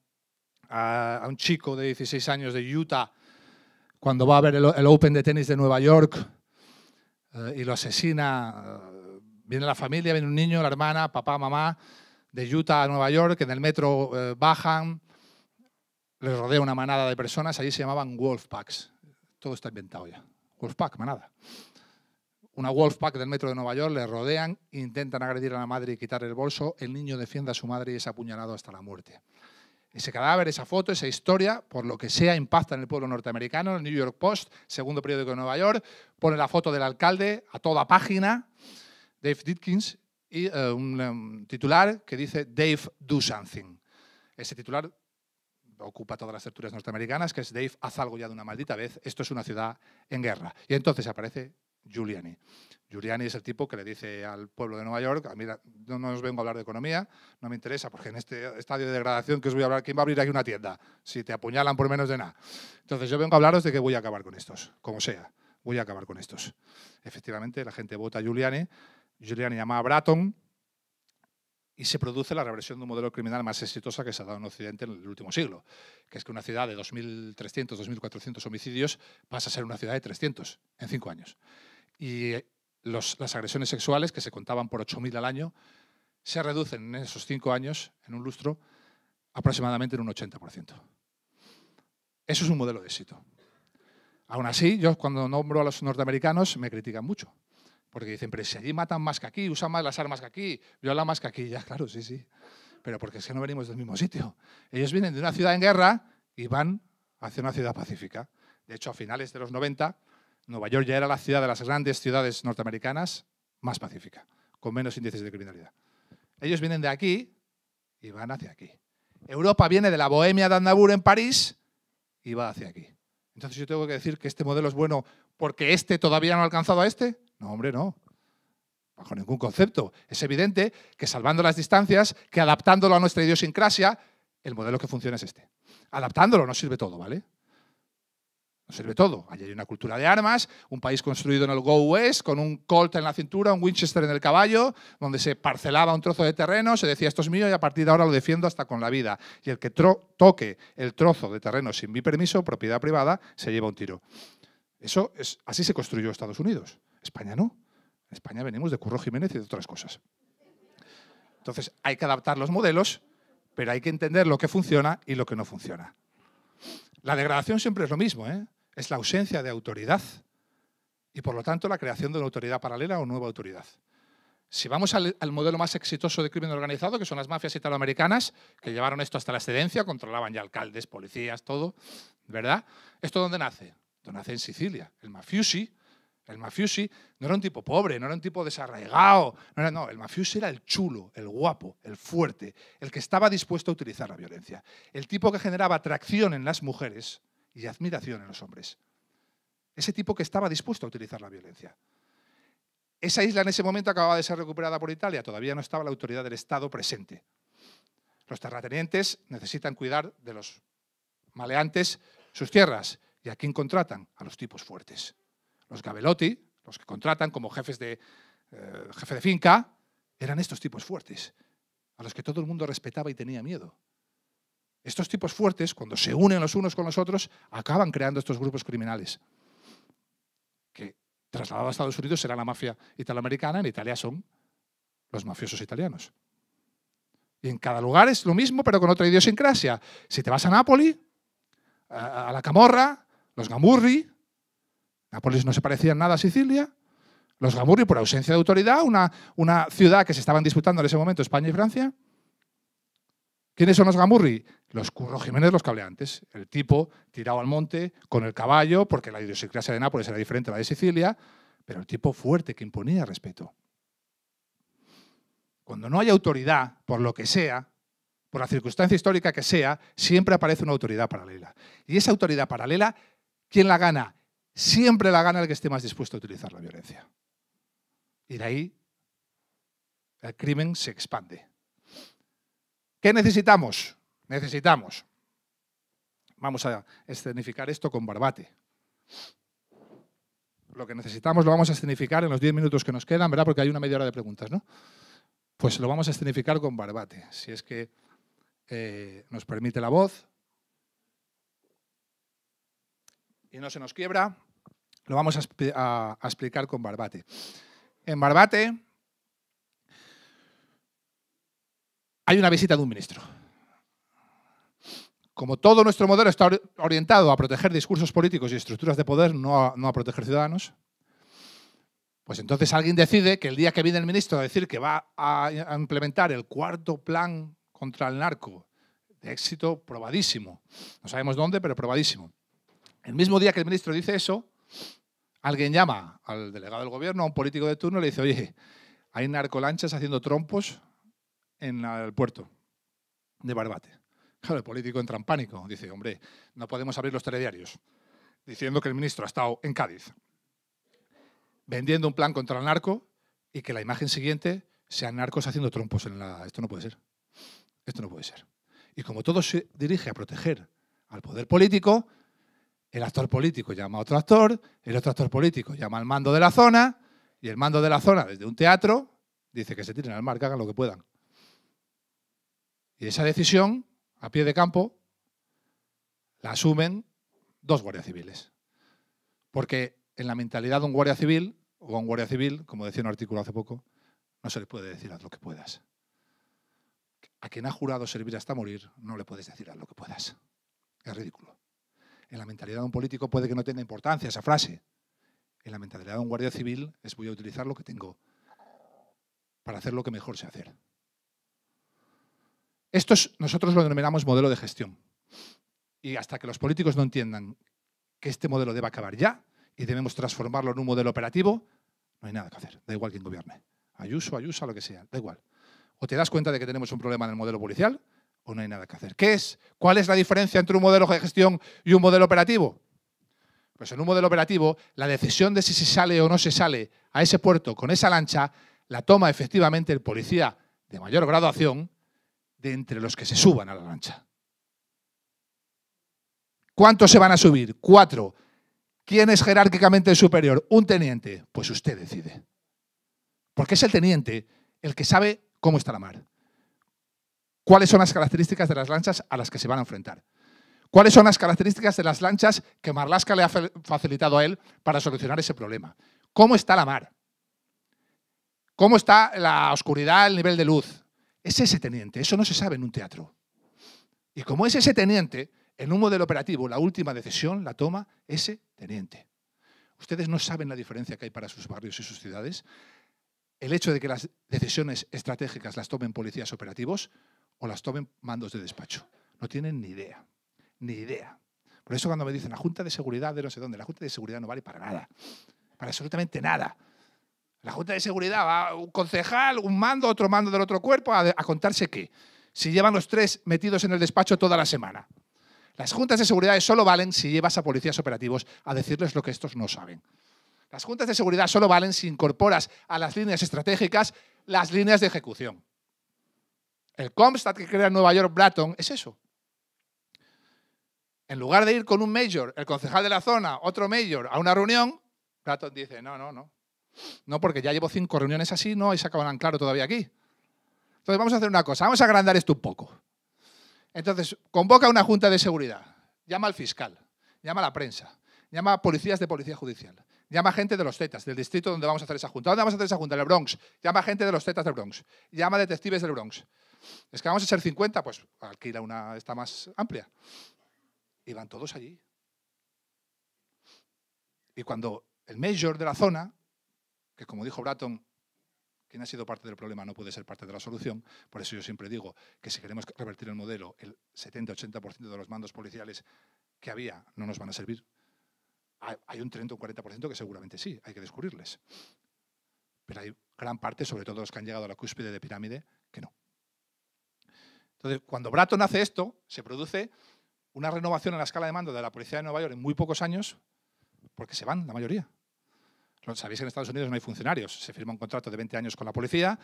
a, un chico de 16 años de Utah, cuando va a ver el, Open de tenis de Nueva York eh, y lo asesina Viene la familia, viene un niño, la hermana, papá, mamá, de Utah a Nueva York, en el metro eh, bajan, les rodea una manada de personas, allí se llamaban wolfpacks. Todo está inventado ya. Wolfpack, manada. Una wolfpack del metro de Nueva York, les rodean, intentan agredir a la madre y quitarle el bolso, el niño defiende a su madre y es apuñalado hasta la muerte. Ese cadáver, esa foto, esa historia, por lo que sea, impacta en el pueblo norteamericano. El New York Post, segundo periódico de Nueva York, pone la foto del alcalde a toda página. Dave Ditkins, y eh, un um, titular que dice Dave Do Something. Ese titular ocupa todas las tertulias norteamericanas, que es Dave, haz algo ya de una maldita vez, esto es una ciudad en guerra. Y entonces aparece Giuliani. Giuliani es el tipo que le dice al pueblo de Nueva York, ah, a no, os vengo a hablar de economía, no me interesa, porque en este estadio de degradación que os voy a hablar, ¿quién va a abrir aquí una tienda? Si te apuñalan por menos de nada. Entonces yo vengo a hablaros de que voy a acabar con estos, como sea, voy a acabar con estos. Efectivamente, la gente vota a Giuliani Giuliani llama Bratton y se produce la reversión de un modelo criminal más exitosa que se ha dado en Occidente en el último siglo, que es que una ciudad de 2.300, 2.400 homicidios pasa a ser una ciudad de 300 en cinco años. Y eh, las agresiones sexuales, que se contaban por 8.000 al año, se reducen en esos cinco años, en un lustro, aproximadamente en un 80%. Eso es un modelo de éxito. Aún así, yo cuando nombro a los norteamericanos me critican mucho. Porque dicen, pero si allí matan más que aquí, usan más las armas que aquí, violan más que aquí. Ya, claro, sí, sí. Pero porque es que no venimos del mismo sitio. Ellos vienen de una ciudad en guerra y van hacia una ciudad pacífica. De hecho, a finales de los 90, Nueva York ya era la ciudad de las grandes ciudades norteamericanas más pacífica, con menos índices de criminalidad. Ellos vienen de aquí y van hacia aquí. Europa viene de la Bohemia de Andabur en París y va hacia aquí. Entonces yo tengo que decir que este modelo es bueno porque este todavía no ha alcanzado a este. No, hombre, no. Bajo ningún concepto. Es evidente que salvando las distancias, que adaptándolo a nuestra idiosincrasia, el modelo que funciona es este. Adaptándolo no sirve todo, ¿vale? No sirve todo. Allí hay una cultura de armas, un país construido en el Go West, con un Colt en la cintura, un Winchester en el caballo, donde se parcelaba un trozo de terreno, se decía esto es mío y a partir de ahora lo defiendo hasta con la vida. Y el que toque el trozo de terreno sin mi permiso, propiedad privada, se lleva un tiro. Eso es, así se construyó Estados Unidos. España no. En España venimos de Curro Jiménez y de otras cosas. Entonces hay que adaptar los modelos, pero hay que entender lo que funciona y lo que no funciona. La degradación siempre es lo mismo, ¿eh? es la ausencia de autoridad y por lo tanto la creación de una autoridad paralela o nueva autoridad. Si vamos al, modelo más exitoso de crimen organizado, que son las mafias italoamericanas, que llevaron esto hasta la excedencia, controlaban ya alcaldes, policías, todo, ¿verdad? ¿Esto dónde nace? nace en Sicilia. El mafiusi, el Mafiusi no era un tipo pobre, no era un tipo desarraigado, no, era, no, el Mafiusi era el chulo, el guapo, el fuerte, el que estaba dispuesto a utilizar la violencia, el tipo que generaba atracción en las mujeres y admiración en los hombres. Ese tipo que estaba dispuesto a utilizar la violencia. Esa isla en ese momento acababa de ser recuperada por Italia, todavía no estaba la autoridad del Estado presente. Los terratenientes necesitan cuidar de los maleantes sus tierras. ¿Y a quién contratan? A los tipos fuertes. Los Gabelotti, los que contratan como jefes de, eh, jefe de finca, eran estos tipos fuertes, a los que todo el mundo respetaba y tenía miedo. Estos tipos fuertes, cuando se unen los unos con los otros, acaban creando estos grupos criminales, que trasladados a Estados Unidos será la mafia italoamericana, en Italia son los mafiosos italianos. Y en cada lugar es lo mismo, pero con otra idiosincrasia. Si te vas a Nápoli, a, a la Camorra, los Gamurri, Nápoles no se parecía nada a Sicilia. Los Gamurri, por ausencia de autoridad, una, una ciudad que se estaban disputando en ese momento España y Francia. ¿Quiénes son los Gamurri? Los Curro Jiménez, los cableantes. El tipo tirado al monte con el caballo, porque la idiosincrasia de Nápoles era diferente a la de Sicilia, pero el tipo fuerte que imponía respeto. Cuando no hay autoridad, por lo que sea, por la circunstancia histórica que sea, siempre aparece una autoridad paralela. Y esa autoridad paralela, ¿quién la gana? Siempre la gana el que esté más dispuesto a utilizar la violencia. Y de ahí el crimen se expande. ¿Qué necesitamos? Necesitamos. Vamos a escenificar esto con barbate. Lo que necesitamos lo vamos a escenificar en los 10 minutos que nos quedan, ¿verdad? Porque hay una media hora de preguntas, ¿no? Pues lo vamos a escenificar con barbate, si es que eh, nos permite la voz. Y no se nos quiebra. Lo vamos a, explicar con Barbate. En Barbate hay una visita de un ministro. Como todo nuestro modelo está orientado a proteger discursos políticos y estructuras de poder, no a, proteger ciudadanos, pues entonces alguien decide que el día que viene el ministro a decir que va a implementar el cuarto plan contra el narco, de éxito probadísimo, no sabemos dónde, pero probadísimo. El mismo día que el ministro dice eso, Alguien llama al delegado del gobierno, a un político de turno, y le dice, oye, hay narcolanchas haciendo trompos en el puerto de Barbate. Claro, el político entra en pánico. Dice, hombre, no podemos abrir los telediarios diciendo que el ministro ha estado en Cádiz vendiendo un plan contra el narco y que la imagen siguiente sean narcos haciendo trompos en la... Esto no puede ser. Esto no puede ser. Y como todo se dirige a proteger al poder político, el actor político llama a otro actor, el otro actor político llama al mando de la zona, y el mando de la zona, desde un teatro, dice que se tiren al mar, que hagan lo que puedan. Y esa decisión, a pie de campo, la asumen dos guardias civiles. Porque en la mentalidad de un guardia civil, o a un guardia civil, como decía un artículo hace poco, no se le puede decir haz lo que puedas. A quien ha jurado servir hasta morir, no le puedes decir haz lo que puedas. Es ridículo. En la mentalidad de un político puede que no tenga importancia esa frase. En la mentalidad de un guardia civil es voy a utilizar lo que tengo para hacer lo que mejor sé hacer. Esto nosotros lo denominamos modelo de gestión. Y hasta que los políticos no entiendan que este modelo debe acabar ya y debemos transformarlo en un modelo operativo, no hay nada que hacer. Da igual quién gobierne. Ayuso, ayuso, lo que sea. Da igual. O te das cuenta de que tenemos un problema en el modelo policial o no hay nada que hacer. ¿Qué es? ¿Cuál es la diferencia entre un modelo de gestión y un modelo operativo? Pues en un modelo operativo, la decisión de si se sale o no se sale a ese puerto con esa lancha la toma efectivamente el policía de mayor graduación de entre los que se suban a la lancha. ¿Cuántos se van a subir? Cuatro. ¿Quién es jerárquicamente el superior? Un teniente. Pues usted decide. Porque es el teniente el que sabe cómo está la mar cuáles son las características de las lanchas a las que se van a enfrentar. ¿Cuáles son las características de las lanchas que Marlaska le ha facilitado a él para solucionar ese problema? ¿Cómo está la mar? ¿Cómo está la oscuridad, el nivel de luz? Es ese teniente, eso no se sabe en un teatro. Y como es ese teniente, en un modelo operativo la última decisión la toma ese teniente. Ustedes no saben la diferencia que hay para sus barrios y sus ciudades. El hecho de que las decisiones estratégicas las tomen policías operativos o las tomen mandos de despacho. No tienen ni idea, ni idea. Por eso cuando me dicen la Junta de Seguridad de no sé dónde, la Junta de Seguridad no vale para nada, para absolutamente nada. La Junta de Seguridad va un concejal, un mando, otro mando del otro cuerpo, a, a contarse qué. Si llevan los tres metidos en el despacho toda la semana. Las juntas de seguridad solo valen si llevas a policías operativos a decirles lo que estos no saben. Las juntas de seguridad solo valen si incorporas a las líneas estratégicas las líneas de ejecución. El Comstat que crea en Nueva York Bratton es eso. En lugar de ir con un mayor, el concejal de la zona, otro mayor, a una reunión, Bratton dice, no, no, no. No, porque ya llevo cinco reuniones así, no, y se en claro todavía aquí. Entonces vamos a hacer una cosa, vamos a agrandar esto un poco. Entonces, convoca una junta de seguridad, llama al fiscal, llama a la prensa, llama a policías de policía judicial, llama a gente de los Tetas, del distrito donde vamos a hacer esa junta. ¿Dónde vamos a hacer esa junta? En el Bronx. Llama a gente de los Tetas del Bronx. Llama a detectives del Bronx. Es que vamos a ser 50, pues alquila una esta más amplia. Y van todos allí. Y cuando el mayor de la zona, que como dijo Bratton, quien ha sido parte del problema no puede ser parte de la solución. Por eso yo siempre digo que si queremos revertir el modelo, el 70-80% de los mandos policiales que había no nos van a servir. Hay un 30 o 40% que seguramente sí, hay que descubrirles. Pero hay gran parte, sobre todo los que han llegado a la cúspide de pirámide, que no. Entonces, cuando Bratton hace esto, se produce una renovación en la escala de mando de la policía de Nueva York en muy pocos años, porque se van la mayoría. Sabéis que en Estados Unidos no hay funcionarios. Se firma un contrato de 20 años con la policía,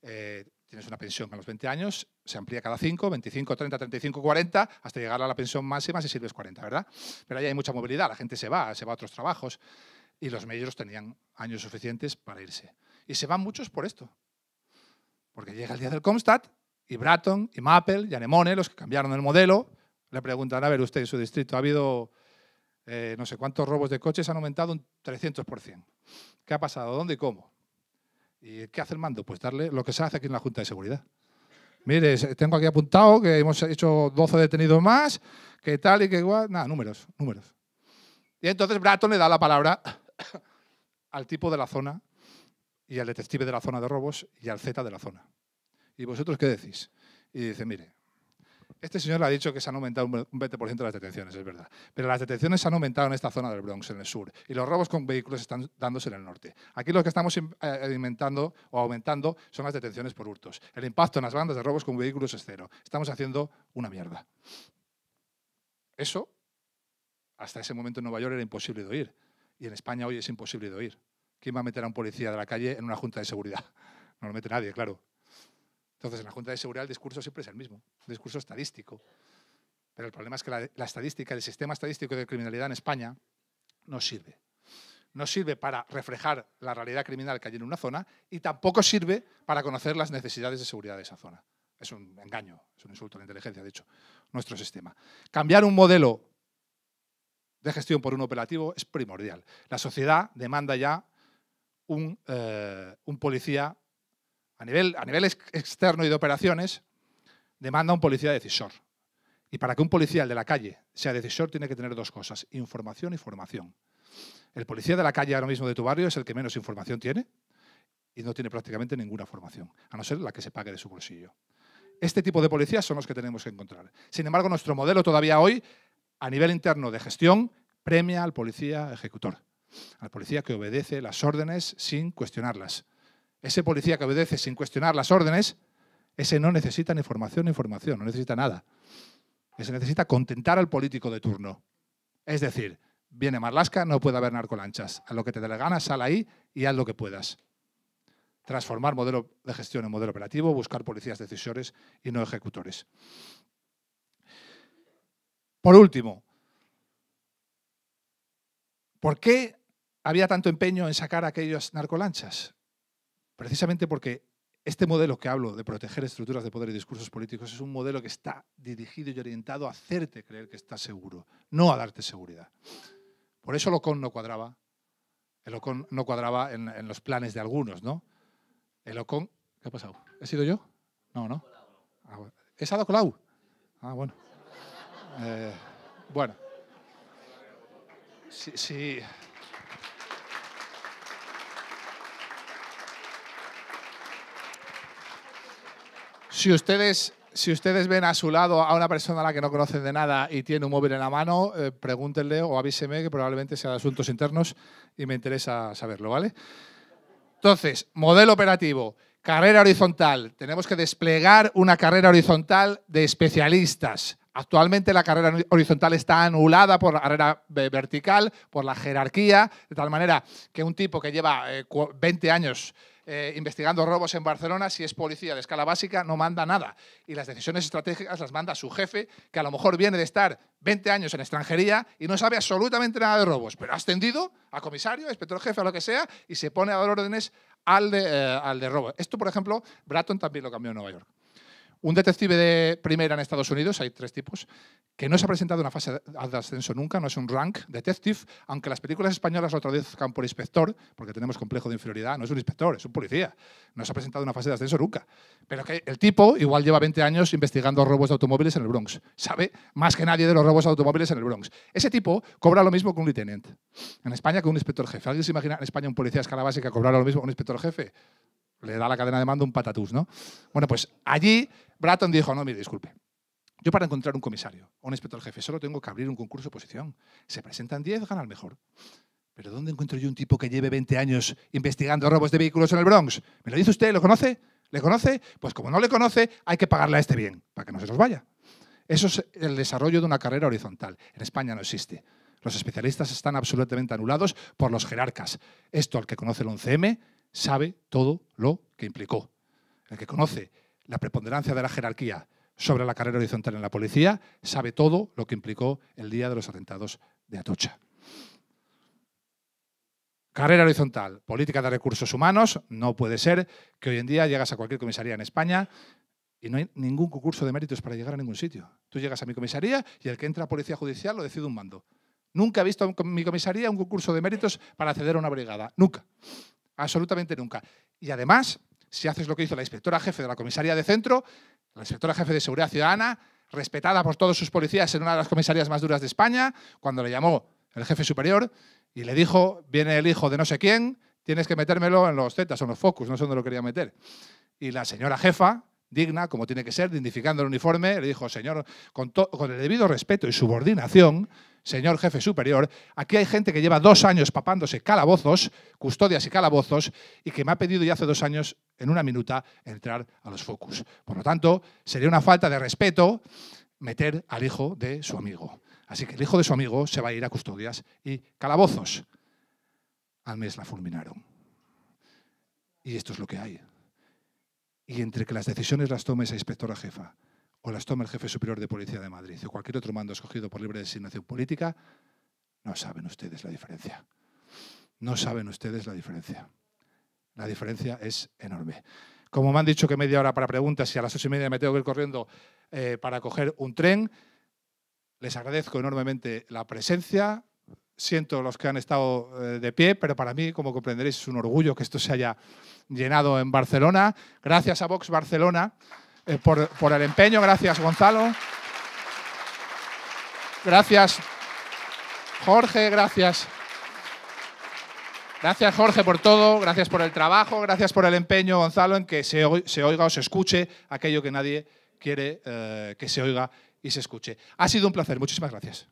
eh, tienes una pensión a los 20 años, se amplía cada 5, 25, 30, 35, 40, hasta llegar a la pensión máxima si sirves 40, ¿verdad? Pero ahí hay mucha movilidad, la gente se va, se va a otros trabajos y los medios tenían años suficientes para irse. Y se van muchos por esto. Porque llega el día del Comstat y Bratton, y Maple, y Anemone, los que cambiaron el modelo, le preguntan, a ver usted, en su distrito ha habido eh, no sé cuántos robos de coches, han aumentado un 300%. ¿Qué ha pasado? ¿Dónde y cómo? ¿Y qué hace el mando? Pues darle lo que se hace aquí en la Junta de Seguridad. Mire, tengo aquí apuntado que hemos hecho 12 detenidos más, que tal y que igual. Nada, números, números. Y entonces Bratton le da la palabra al tipo de la zona y al detective de la zona de robos y al Z de la zona. ¿Y vosotros qué decís? Y dice, mire, este señor ha dicho que se han aumentado un 20% las detenciones, es verdad. Pero las detenciones se han aumentado en esta zona del Bronx, en el sur. Y los robos con vehículos están dándose en el norte. Aquí lo que estamos eh, alimentando o aumentando son las detenciones por hurtos. El impacto en las bandas de robos con vehículos es cero. Estamos haciendo una mierda. Eso, hasta ese momento en Nueva York era imposible de oír. Y en España hoy es imposible de oír. ¿Quién va a meter a un policía de la calle en una junta de seguridad? No lo mete nadie, claro. Entonces, en la Junta de Seguridad el discurso siempre es el mismo, un discurso estadístico. Pero el problema es que la, estadística, el sistema estadístico de criminalidad en España no sirve. No sirve para reflejar la realidad criminal que hay en una zona y tampoco sirve para conocer las necesidades de seguridad de esa zona. Es un engaño, es un insulto a la inteligencia, de hecho, nuestro sistema. Cambiar un modelo de gestión por un operativo es primordial. La sociedad demanda ya un eh, policía a nivel, externo y de operaciones, demanda un policía decisor. Y para que un policía de la calle sea decisor, tiene que tener dos cosas, información y formación. El policía de la calle ahora mismo de tu barrio es el que menos información tiene y no tiene prácticamente ninguna formación, a no ser la que se pague de su bolsillo. Este tipo de policías son los que tenemos que encontrar. Sin embargo, nuestro modelo todavía hoy, a nivel interno de gestión, premia al policía ejecutor, al policía que obedece las órdenes sin cuestionarlas, ese policía que obedece sin cuestionar las órdenes, ese no necesita ni formación ni formación, no necesita nada. Ese necesita contentar al político de turno. Es decir, viene Marlasca, no puede haber narcolanchas. A lo que te dé la gana, sal ahí y haz lo que puedas. Transformar modelo de gestión en modelo operativo, buscar policías decisores y no ejecutores. Por último, ¿por qué había tanto empeño en sacar aquellos narcolanchas? precisamente porque este modelo que hablo de proteger estructuras de poder y discursos políticos es un modelo que está dirigido y orientado a hacerte creer que estás seguro, no a darte seguridad. Por eso Ocon no cuadraba, el Ocon no cuadraba en, los planes de algunos, ¿no? El Ocon, ¿qué ha pasado? ¿He sido yo? No, ¿no? Ah, bueno. ¿Es Ah, bueno. Eh, bueno. Sí, sí. Si ustedes, si ustedes ven a su lado a una persona a la que no conocen de nada y tiene un móvil en la mano, eh, pregúntenle o avíseme que probablemente sea de asuntos internos y me interesa saberlo, ¿vale? Entonces, modelo operativo, carrera horizontal. Tenemos que desplegar una carrera horizontal de especialistas. Actualmente la carrera horizontal está anulada por la carrera vertical, por la jerarquía, de tal manera que un tipo que lleva 20 eh, años eh, investigando robos en Barcelona, si es policía de escala básica, no manda nada. Y las decisiones estratégicas las manda su jefe, que a lo mejor viene de estar 20 años en extranjería y no sabe absolutamente nada de robos, pero ha ascendido a comisario, inspector jefe, a lo que sea, y se pone a dar órdenes al de, eh, al de robo. Esto, por ejemplo, Bratton también lo cambió en Nueva York. Un detective de primera en Estados Unidos, hay tres tipos, que no se ha presentado una fase de ascenso nunca, no es un rank detective, aunque las películas españolas lo traduzcan por inspector, porque tenemos complejo de inferioridad, no es un inspector, es un policía. No se ha presentado una fase de ascenso nunca. Pero que el tipo igual lleva 20 años investigando robos de automóviles en el Bronx. Sabe más que nadie de los robos de automóviles en el Bronx. Ese tipo cobra lo mismo que un lieutenant. En España que un inspector jefe. ¿Alguien se imagina en España un policía a escala básica cobrar lo mismo que un inspector jefe? Le da la cadena de mando un patatús, ¿no? Bueno, pues allí Bratton dijo, no, mire, disculpe. Yo para encontrar un comisario o un inspector jefe solo tengo que abrir un concurso de posición. Se presentan 10, gana el mejor. Pero ¿dónde encuentro yo un tipo que lleve 20 años investigando robos de vehículos en el Bronx? ¿Me lo dice usted? ¿Lo conoce? ¿Le conoce? Pues como no le conoce, hay que pagarle a este bien, para que no se nos vaya. Eso es el desarrollo de una carrera horizontal. En España no existe. Los especialistas están absolutamente anulados por los jerarcas. Esto, al que conoce el 11M, sabe todo lo que implicó. El que conoce la preponderancia de la jerarquía sobre la carrera horizontal en la policía, sabe todo lo que implicó el día de los atentados de Atocha. Carrera horizontal, política de recursos humanos, no puede ser que hoy en día llegas a cualquier comisaría en España y no hay ningún concurso de méritos para llegar a ningún sitio. Tú llegas a mi comisaría y el que entra a policía judicial lo decide un mando. Nunca he visto en mi comisaría un concurso de méritos para acceder a una brigada. Nunca. Absolutamente nunca. Y además, si haces lo que hizo la inspectora jefe de la comisaría de centro, la inspectora jefe de seguridad ciudadana, respetada por todos sus policías en una de las comisarias más duras de España, cuando le llamó el jefe superior y le dijo, viene el hijo de no sé quién, tienes que metérmelo en los Zetas o en los Focus, no sé dónde lo quería meter. Y la señora jefa digna, como tiene que ser, dignificando el uniforme, le dijo, señor, con, con el debido respeto y subordinación, señor jefe superior, aquí hay gente que lleva dos años papándose calabozos, custodias y calabozos, y que me ha pedido ya hace dos años, en una minuta, entrar a los focus. Por lo tanto, sería una falta de respeto meter al hijo de su amigo. Así que el hijo de su amigo se va a ir a custodias y calabozos. Al mes la fulminaron. Y esto es lo que hay y entre que las decisiones las tome esa inspectora jefa o las tome el jefe superior de Policía de Madrid o cualquier otro mando escogido por libre designación política, no saben ustedes la diferencia. No saben ustedes la diferencia. La diferencia es enorme. Como me han dicho que media hora para preguntas y a las ocho y media me tengo que ir corriendo eh, para coger un tren, les agradezco enormemente la presencia, siento los que han estado eh, de pie, pero para mí, como comprenderéis, es un orgullo que esto se haya llenado en Barcelona. Gracias a Vox Barcelona eh, por, el empeño, gracias Gonzalo. Gracias Jorge, gracias. Gracias Jorge por todo, gracias por el trabajo, gracias por el empeño Gonzalo en que se, oiga o se escuche aquello que nadie quiere eh, que se oiga y se escuche. Ha sido un placer, muchísimas gracias.